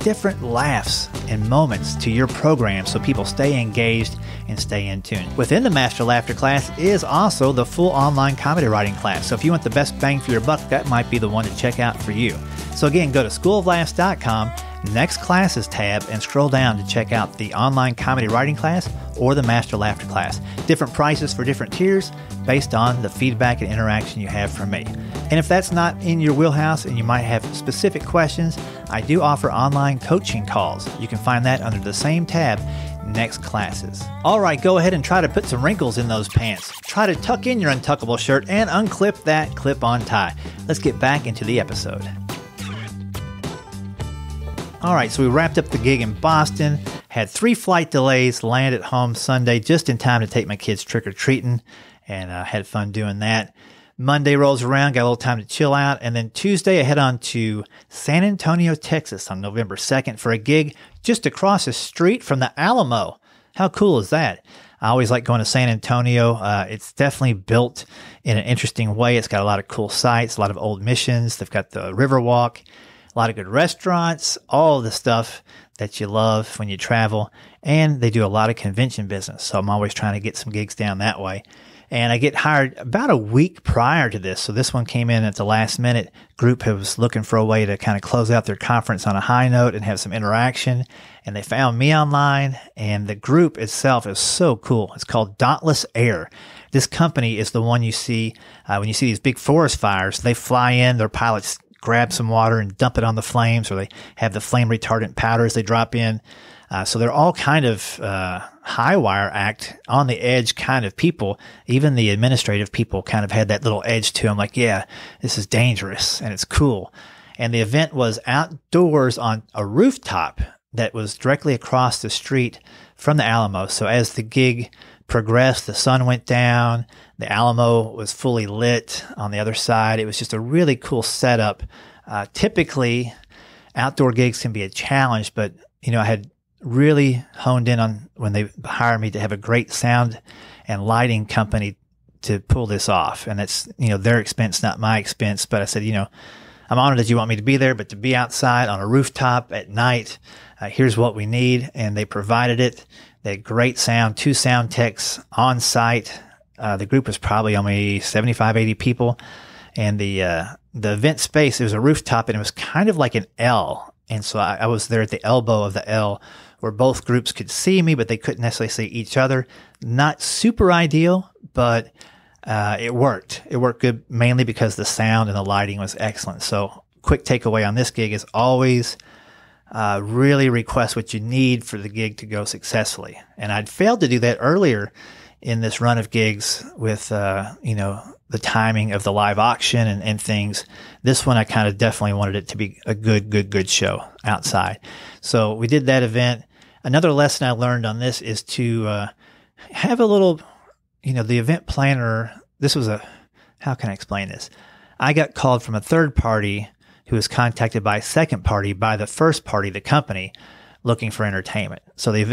different laughs and moments to your program so people stay engaged and stay in tune. Within the Master Laughter class is also the full online comedy writing class. So if you want the best bang for your buck, that might be the one to check out for you. So again, go to schooloflaughs.com Next Classes tab and scroll down to check out the online comedy writing class or the master laughter class. Different prices for different tiers based on the feedback and interaction you have from me. And if that's not in your wheelhouse and you might have specific questions, I do offer online coaching calls. You can find that under the same tab next classes. All right, go ahead and try to put some wrinkles in those pants. Try to tuck in your untuckable shirt and unclip that clip on tie. Let's get back into the episode. All right, so we wrapped up the gig in Boston, had three flight delays, landed home Sunday just in time to take my kids trick or treating, and uh, had fun doing that. Monday rolls around, got a little time to chill out, and then Tuesday I head on to San Antonio, Texas on November 2nd for a gig just across the street from the Alamo. How cool is that? I always like going to San Antonio. Uh, it's definitely built in an interesting way. It's got a lot of cool sites, a lot of old missions. They've got the Riverwalk a lot of good restaurants, all the stuff that you love when you travel. And they do a lot of convention business. So I'm always trying to get some gigs down that way. And I get hired about a week prior to this. So this one came in at the last minute. Group was looking for a way to kind of close out their conference on a high note and have some interaction. And they found me online. And the group itself is so cool. It's called Dauntless Air this company is the one you see uh, when you see these big forest fires. They fly in, their pilots grab some water and dump it on the flames, or they have the flame retardant powders they drop in. Uh, so they're all kind of uh, high wire act, on the edge kind of people. Even the administrative people kind of had that little edge to them, like, yeah, this is dangerous and it's cool. And the event was outdoors on a rooftop that was directly across the street from the Alamo. So as the gig progressed. The sun went down. The Alamo was fully lit on the other side. It was just a really cool setup. Uh, typically, outdoor gigs can be a challenge, but you know, I had really honed in on when they hired me to have a great sound and lighting company to pull this off. And that's, you know, their expense, not my expense. But I said, you know, I'm honored that you want me to be there, but to be outside on a rooftop at night, uh, here's what we need. And they provided it. They had great sound, two sound techs on site. Uh, the group was probably only 75, 80 people. And the, uh, the event space, it was a rooftop and it was kind of like an L. And so I, I was there at the elbow of the L where both groups could see me, but they couldn't necessarily see each other. Not super ideal, but uh, it worked. It worked good mainly because the sound and the lighting was excellent. So, quick takeaway on this gig is always uh, really request what you need for the gig to go successfully. And I'd failed to do that earlier in this run of gigs with, uh, you know, the timing of the live auction and, and things. This one, I kind of definitely wanted it to be a good, good, good show outside. So we did that event. Another lesson I learned on this is to uh, have a little, you know, the event planner. This was a, how can I explain this? I got called from a third party who was contacted by a second party by the first party, the company, looking for entertainment. So the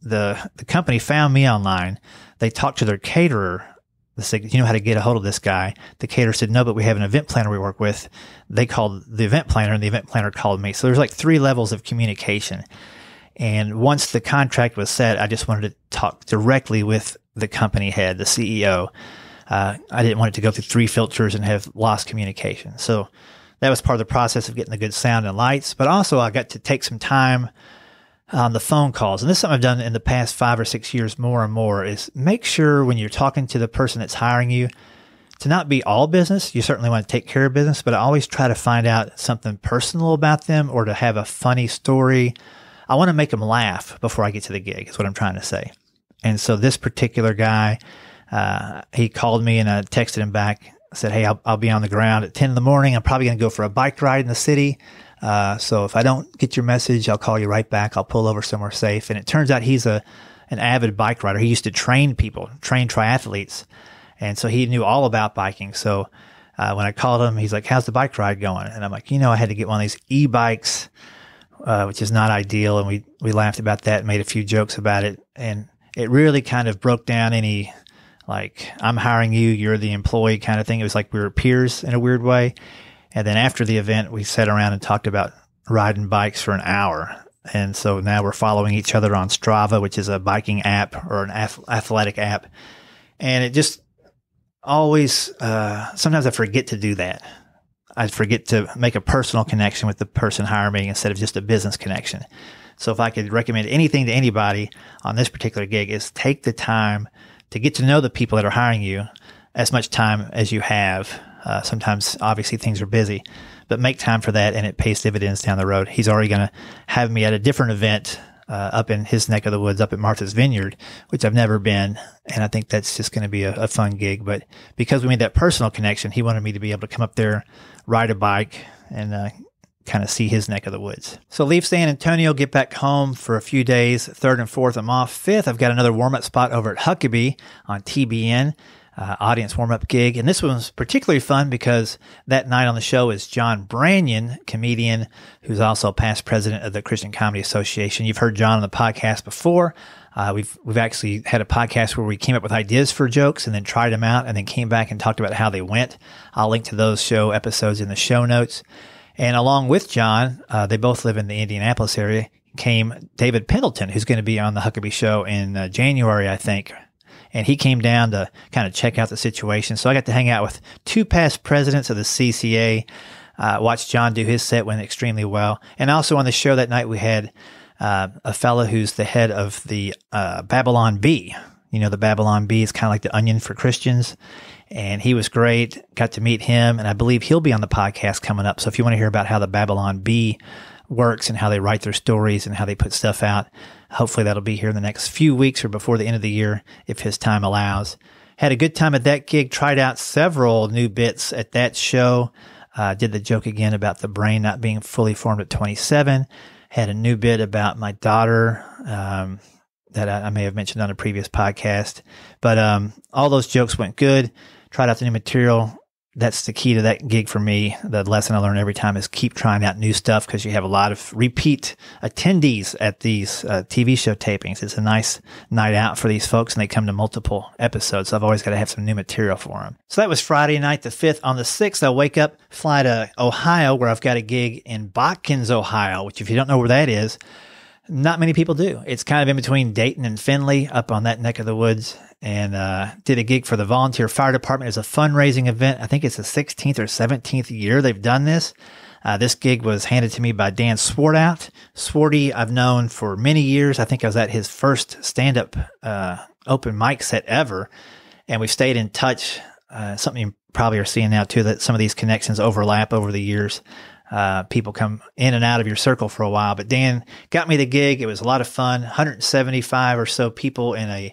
the the company found me online. They talked to their caterer. They said, "You know how to get a hold of this guy." The caterer said, "No, but we have an event planner we work with." They called the event planner, and the event planner called me. So there's like three levels of communication. And once the contract was set, I just wanted to talk directly with the company head, the CEO. Uh, I didn't want it to go through three filters and have lost communication. So that was part of the process of getting the good sound and lights. But also, I got to take some time on the phone calls. And this is something I've done in the past five or six years more and more is make sure when you're talking to the person that's hiring you to not be all business. You certainly want to take care of business, but I always try to find out something personal about them or to have a funny story. I want to make them laugh before I get to the gig, is what I'm trying to say. And so this particular guy, uh, he called me and I texted him back I said, hey, I'll, I'll, be on the ground at 10 in the morning. I'm probably going to go for a bike ride in the city. Uh, so if I don't get your message, I'll call you right back. I'll pull over somewhere safe. And it turns out he's a an avid bike rider. He used to train people, train triathletes. And so he knew all about biking. So uh, when I called him, he's like, how's the bike ride going? And I'm like, you know, I had to get one of these e-bikes, uh, which is not ideal. And we, we laughed about that, made a few jokes about it. And it really kind of broke down any like I'm hiring you, you're the employee kind of thing. It was like we were peers in a weird way. And then after the event, we sat around and talked about riding bikes for an hour. And so now we're following each other on Strava, which is a biking app or an athletic app. And it just always, uh, sometimes I forget to do that. I forget to make a personal connection with the person hiring me instead of just a business connection. So if I could recommend anything to anybody on this particular gig is take the time – to get to know the people that are hiring you as much time as you have. Uh, sometimes, obviously, things are busy, but make time for that, and it pays dividends down the road. He's already going to have me at a different event uh, up in his neck of the woods, up at Martha's Vineyard, which I've never been, and I think that's just going to be a, a, fun gig. But because we made that personal connection, he wanted me to be able to come up there, ride a bike, and uh, kind of see his neck of the woods. So leave San Antonio, get back home for a few days. Third and fourth, I'm off. Fifth, I've got another warm up spot over at Huckabee on TBN. Uh, audience warm up gig. And this one was particularly fun because that night on the show is John Branyan, comedian who's also past president of the Christian Comedy Association. You've heard John on the podcast before. Uh, we've we've actually had a podcast where we came up with ideas for jokes and then tried them out and then came back and talked about how they went. I'll link to those show episodes in the show notes. And along with John, uh, they both live in the Indianapolis area, came David Pendleton, who's going to be on the Huckabee Show in uh, January, I think. And he came down to kind of check out the situation. So I got to hang out with two past presidents of the CCA, uh, watched John do his set, went extremely well. And also on the show that night, we had uh, a fellow who's the head of the uh, Babylon Bee. You know, the Babylon Bee is kind of like the onion for Christians and he was great. Got to meet him, and I believe he'll be on the podcast coming up. So if you want to hear about how the Babylon Bee works and how they write their stories and how they put stuff out, hopefully that'll be here in the next few weeks or before the end of the year if his time allows. Had a good time at that gig. Tried out several new bits at that show. Uh, did the joke again about the brain not being fully formed at 27. Had a new bit about my daughter. Um, that I, I, may have mentioned on a previous podcast, but um, all those jokes went good tried out the new material. That's the key to that gig for me. The lesson I learn every time is keep trying out new stuff because you have a lot of repeat attendees at these uh, TV show tapings. It's a nice night out for these folks and they come to multiple episodes. So I've always got to have some new material for them. So that was Friday night, the 5th. On the 6th, I wake up, fly to Ohio where I've got a gig in Botkins, Ohio, which if you don't know where that is, not many people do. It's kind of in between Dayton and Findlay, up on that neck of the woods, and uh, did a gig for the volunteer fire department. as a fundraising event. I think it's the 16th or 17th year they've done this. Uh, this gig was handed to me by Dan Swartout. Swarty, I've known for many years. I think I was at his first stand up uh, open mic set ever. And we've stayed in touch. Uh, something you probably are seeing now, too, that some of these connections overlap over the years. Uh, people come in and out of your circle for a while. But Dan got me the gig. It was a lot of fun. 175 or so people in a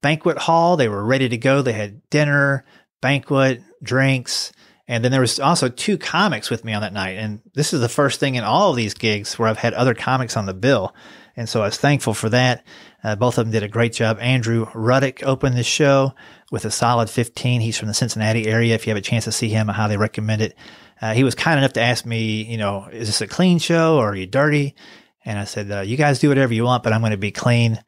banquet hall. They were ready to go. They had dinner, banquet, drinks. And then there was also two comics with me on that night. And this is the first thing in all of these gigs where I've had other comics on the bill. And so I was thankful for that. Uh, both of them did a great job. Andrew Ruddick opened the show with a solid 15. He's from the Cincinnati area. If you have a chance to see him, I highly recommend it uh, he was kind enough to ask me, you know, is this a clean show or are you dirty? And I said, uh, you guys do whatever you want, but I'm going to be clean.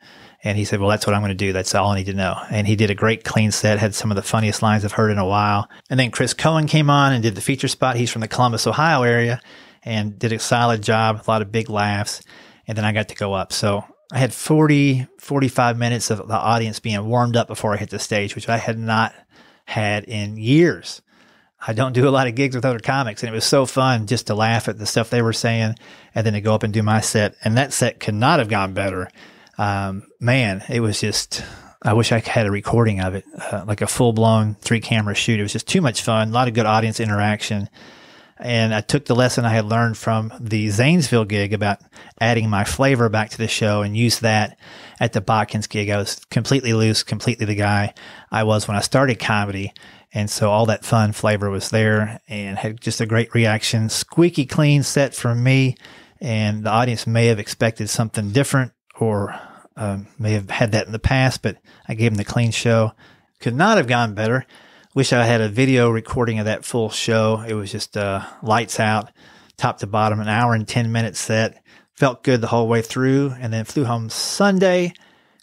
And he said, well, that's what I'm going to do. That's all I need to know. And he did a great clean set, had some of the funniest lines I've heard in a while. And then Chris Cohen came on and did the feature spot. He's from the Columbus, Ohio area and did a solid job, a lot of big laughs. And then I got to go up. So I had 40, 45 minutes of the audience being warmed up before I hit the stage, which I had not had in years. I don't do a lot of gigs with other comics, and it was so fun just to laugh at the stuff they were saying, and then to go up and do my set. And that set could not have gone better. Um, man, it was just. I wish I had a recording of it, uh, like a full blown three camera shoot. It was just too much fun. A lot of good audience interaction, and I took the lesson I had learned from the Zanesville gig about adding my flavor back to the show and used that at the Botkins gig. I was completely loose, completely the guy I was when I started comedy and so all that fun flavor was there and had just a great reaction. Squeaky clean set for me. And the audience may have expected something different or um, may have had that in the past, but I gave them the clean show. Could not have gone better. Wish I had a video recording of that full show. It was just uh, lights out, top to bottom, an hour and 10 minute set. Felt good the whole way through and then flew home Sunday.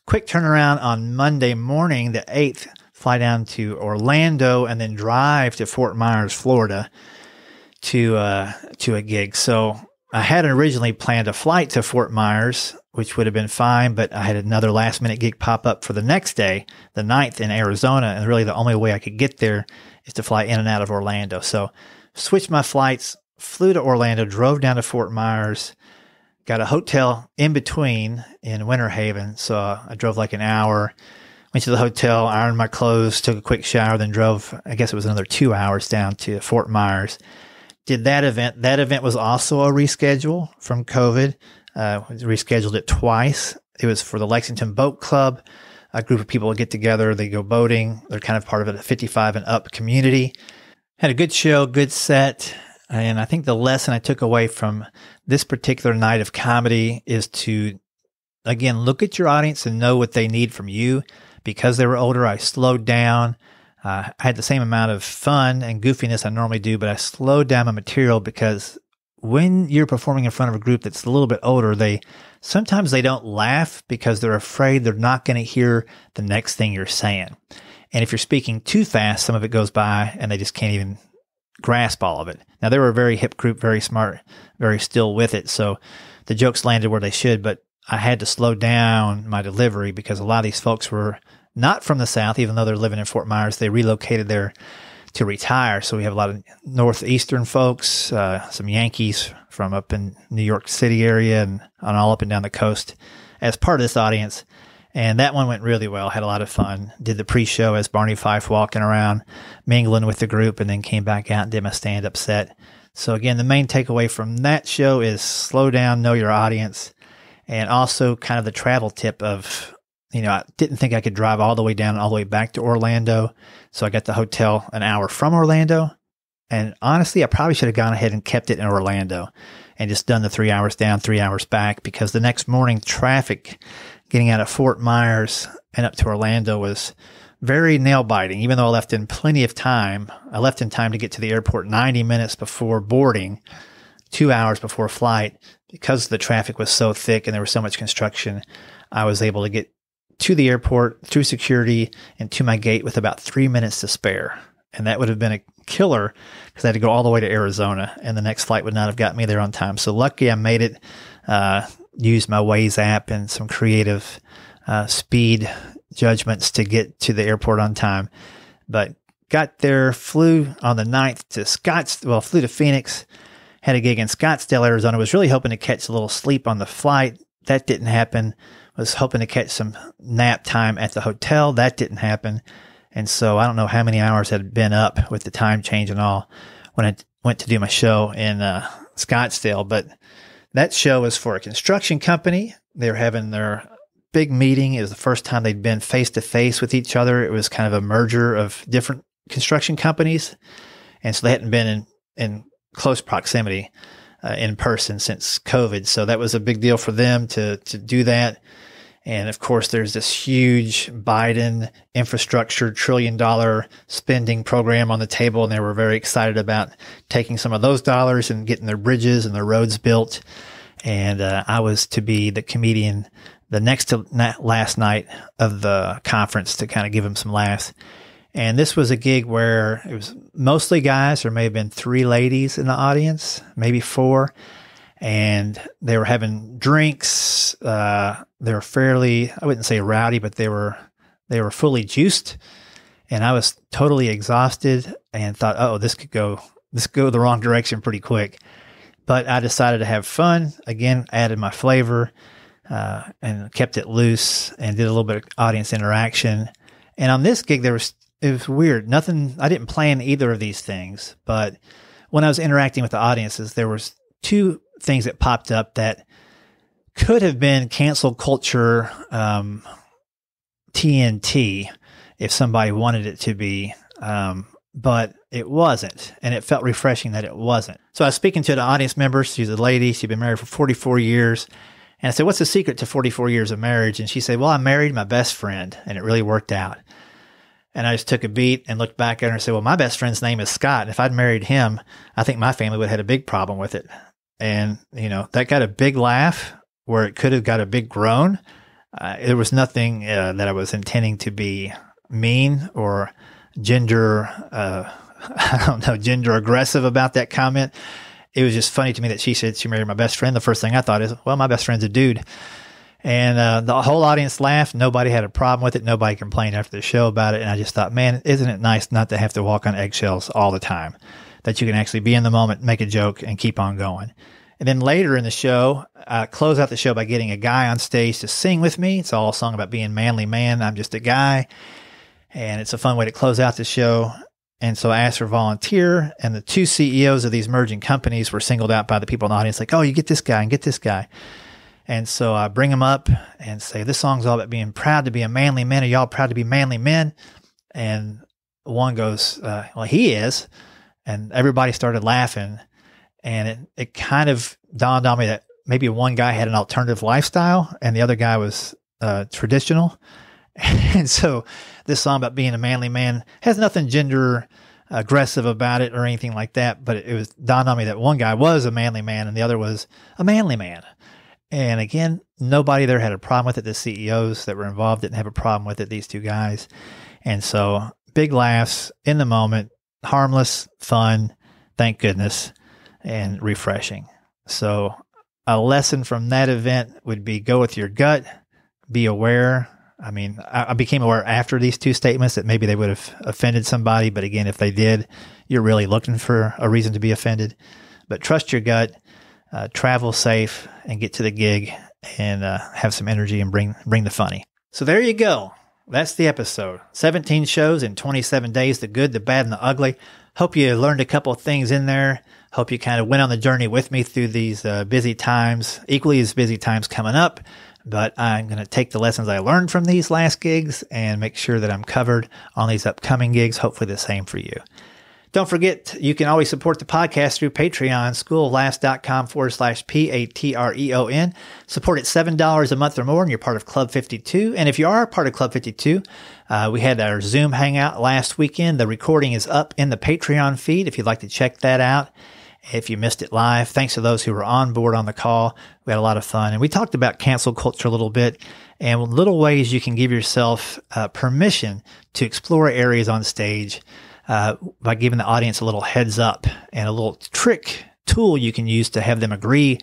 Quick turnaround on Monday morning, the 8th, fly down to Orlando, and then drive to Fort Myers, Florida, to uh, to a gig. So I had originally planned a flight to Fort Myers, which would have been fine, but I had another last minute gig pop up for the next day, the 9th in Arizona, and really the only way I could get there is to fly in and out of Orlando. So switched my flights, flew to Orlando, drove down to Fort Myers, got a hotel in between in Winter Haven. So I drove like an hour, Went to the hotel, ironed my clothes, took a quick shower, then drove, I guess it was another two hours down to Fort Myers. Did that event. That event was also a reschedule from COVID. Uh, rescheduled it twice. It was for the Lexington Boat Club. A group of people get together, they go boating. They're kind of part of a 55 and up community. Had a good show, good set. And I think the lesson I took away from this particular night of comedy is to, again, look at your audience and know what they need from you because they were older, I slowed down. Uh, I had the same amount of fun and goofiness I normally do, but I slowed down my material because when you're performing in front of a group that's a little bit older, they sometimes they don't laugh because they're afraid they're not going to hear the next thing you're saying. And if you're speaking too fast, some of it goes by and they just can't even grasp all of it. Now they were a very hip group, very smart, very still with it. So the jokes landed where they should, but I had to slow down my delivery because a lot of these folks were not from the South, even though they're living in Fort Myers. They relocated there to retire. So we have a lot of Northeastern folks, uh, some Yankees from up in New York City area and on all up and down the coast as part of this audience. And that one went really well. Had a lot of fun. Did the pre-show as Barney Fife walking around, mingling with the group, and then came back out and did my stand-up set. So again, the main takeaway from that show is slow down, know your audience, and also kind of the travel tip of you know, I didn't think I could drive all the way down and all the way back to Orlando. So I got the hotel an hour from Orlando. And honestly, I probably should have gone ahead and kept it in Orlando and just done the three hours down, three hours back, because the next morning traffic getting out of Fort Myers and up to Orlando was very nail biting. Even though I left in plenty of time, I left in time to get to the airport 90 minutes before boarding, two hours before flight, because the traffic was so thick and there was so much construction. I was able to get to the airport through security and to my gate with about three minutes to spare. And that would have been a killer because I had to go all the way to Arizona, and the next flight would not have got me there on time. So lucky I made it. Uh, used my Waze app and some creative uh, speed judgments to get to the airport on time, but got there. Flew on the 9th to Scotts. Well, flew to Phoenix. Had a gig in Scottsdale, Arizona. Was really hoping to catch a little sleep on the flight. That didn't happen was hoping to catch some nap time at the hotel. That didn't happen. And so I don't know how many hours had been up with the time change and all when I went to do my show in uh, Scottsdale. But that show was for a construction company. They were having their big meeting. It was the first time they'd been face to face with each other. It was kind of a merger of different construction companies. And so they hadn't been in, in close proximity uh, in person since COVID. So that was a big deal for them to, to do that. And of course, there's this huge Biden infrastructure trillion dollar spending program on the table. And they were very excited about taking some of those dollars and getting their bridges and their roads built. And uh, I was to be the comedian the next to last night of the conference to kind of give them some laughs. And this was a gig where it was mostly guys. There may have been three ladies in the audience, maybe four. And they were having drinks. Uh, they were fairly I wouldn't say rowdy, but they were they were fully juiced, and I was totally exhausted and thought, oh, this could go this could go the wrong direction pretty quick. But I decided to have fun again, added my flavor. Uh, and kept it loose and did a little bit of audience interaction. And on this gig, there was it was weird. Nothing. I didn't plan either of these things, but when I was interacting with the audiences, there was two things that popped up that could have been cancel culture um, TNT if somebody wanted it to be, um, but it wasn't. And it felt refreshing that it wasn't. So I was speaking to the audience member. She's a lady, she'd been married for 44 years. And I said, What's the secret to 44 years of marriage? And she said, Well, I married my best friend and it really worked out. And I just took a beat and looked back at her and said, Well, my best friend's name is Scott. And if I'd married him, I think my family would have had a big problem with it. And, you know, that got a big laugh where it could have got a big groan. Uh, there was nothing uh, that I was intending to be mean or gender, uh, [LAUGHS] I don't know, gender aggressive about that comment. It was just funny to me that she said she married my best friend. The first thing I thought is, well, my best friend's a dude. And uh, the whole audience laughed. Nobody had a problem with it. Nobody complained after the show about it. And I just thought, man, isn't it nice not to have to walk on eggshells all the time? That you can actually be in the moment, make a joke, and keep on going. And then later in the show, uh, close out the show by getting a guy on stage to sing with me. It's all a song about being manly man. I'm just a guy. And it's a fun way to close out the show. And so I asked for volunteer, and the two CEOs of these merging companies were singled out by the people in the audience, like, oh, you get this guy and get this guy. And so I bring them up and say, this song's all about being proud to be a manly man. Are y'all proud to be manly men? And one goes, uh, well, he is. And everybody started laughing. And it, it kind of dawned on me that maybe one guy had an alternative lifestyle and the other guy was uh, traditional. [LAUGHS] And so this song about being a manly man has nothing gender aggressive about it or anything like that. But it, it was dawned on me that one guy was a manly man and the other was a manly man. And again, nobody there had a problem with it. The CEOs that were involved didn't have a problem with it, these two guys. And so big laughs in the moment, harmless, fun, thank goodness and refreshing. So, a lesson from that event would be go with your gut, be aware. I mean, I, became aware after these two statements that maybe they would have offended somebody, but again, if they did, you're really looking for a reason to be offended. But trust your gut, uh, travel safe, and get to the gig and uh, have some energy and bring bring the funny. So there you go. That's the episode. 17 shows in 27 days, the good, the bad, and the ugly. Hope you learned a couple of things in there Hope you kind of went on the journey with me through these uh, busy times, equally as busy times coming up. But I'm going to take the lessons I learned from these last gigs and make sure that I'm covered on these upcoming gigs. Hopefully, the same for you. Don't forget, you can always support the podcast through Patreon, schooloflast.com forward slash P A T R E O N. Support at $7 a month or more, and you're part of Club 52. And if you are part of Club 52, uh, we had our Zoom hangout last weekend. The recording is up in the Patreon feed if you'd like to check that out. If you missed it live, thanks to those who were on board on the call. We had a lot of fun. And we talked about cancel culture a little bit and little ways you can give yourself uh, permission to explore areas on stage uh, by giving the audience a little heads up and a little trick tool you can use to have them agree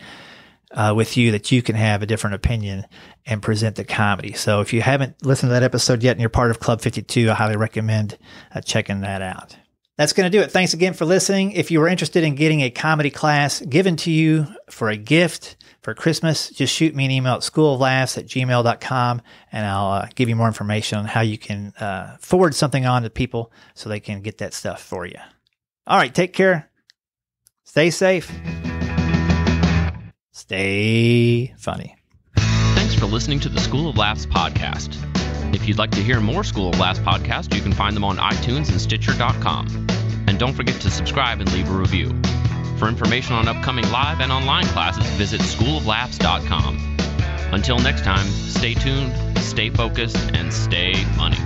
uh, with you that you can have a different opinion and present the comedy. So if you haven't listened to that episode yet and you're part of Club 52, I highly recommend uh, checking that out. That's going to do it. Thanks again for listening. If you were interested in getting a comedy class given to you for a gift for Christmas, just shoot me an email at schooloflaughs at gmail.com and I'll uh, give you more information on how you can uh, forward something on to people so they can get that stuff for you. All right. Take care. Stay safe. Stay funny. Thanks for listening to the School of Laughs podcast. If you'd like to hear more School of Last podcasts, you can find them on iTunes and Stitcher.com. And don't forget to subscribe and leave a review. For information on upcoming live and online classes, visit schooloflabs.com. Until next time, stay tuned, stay focused, and stay money.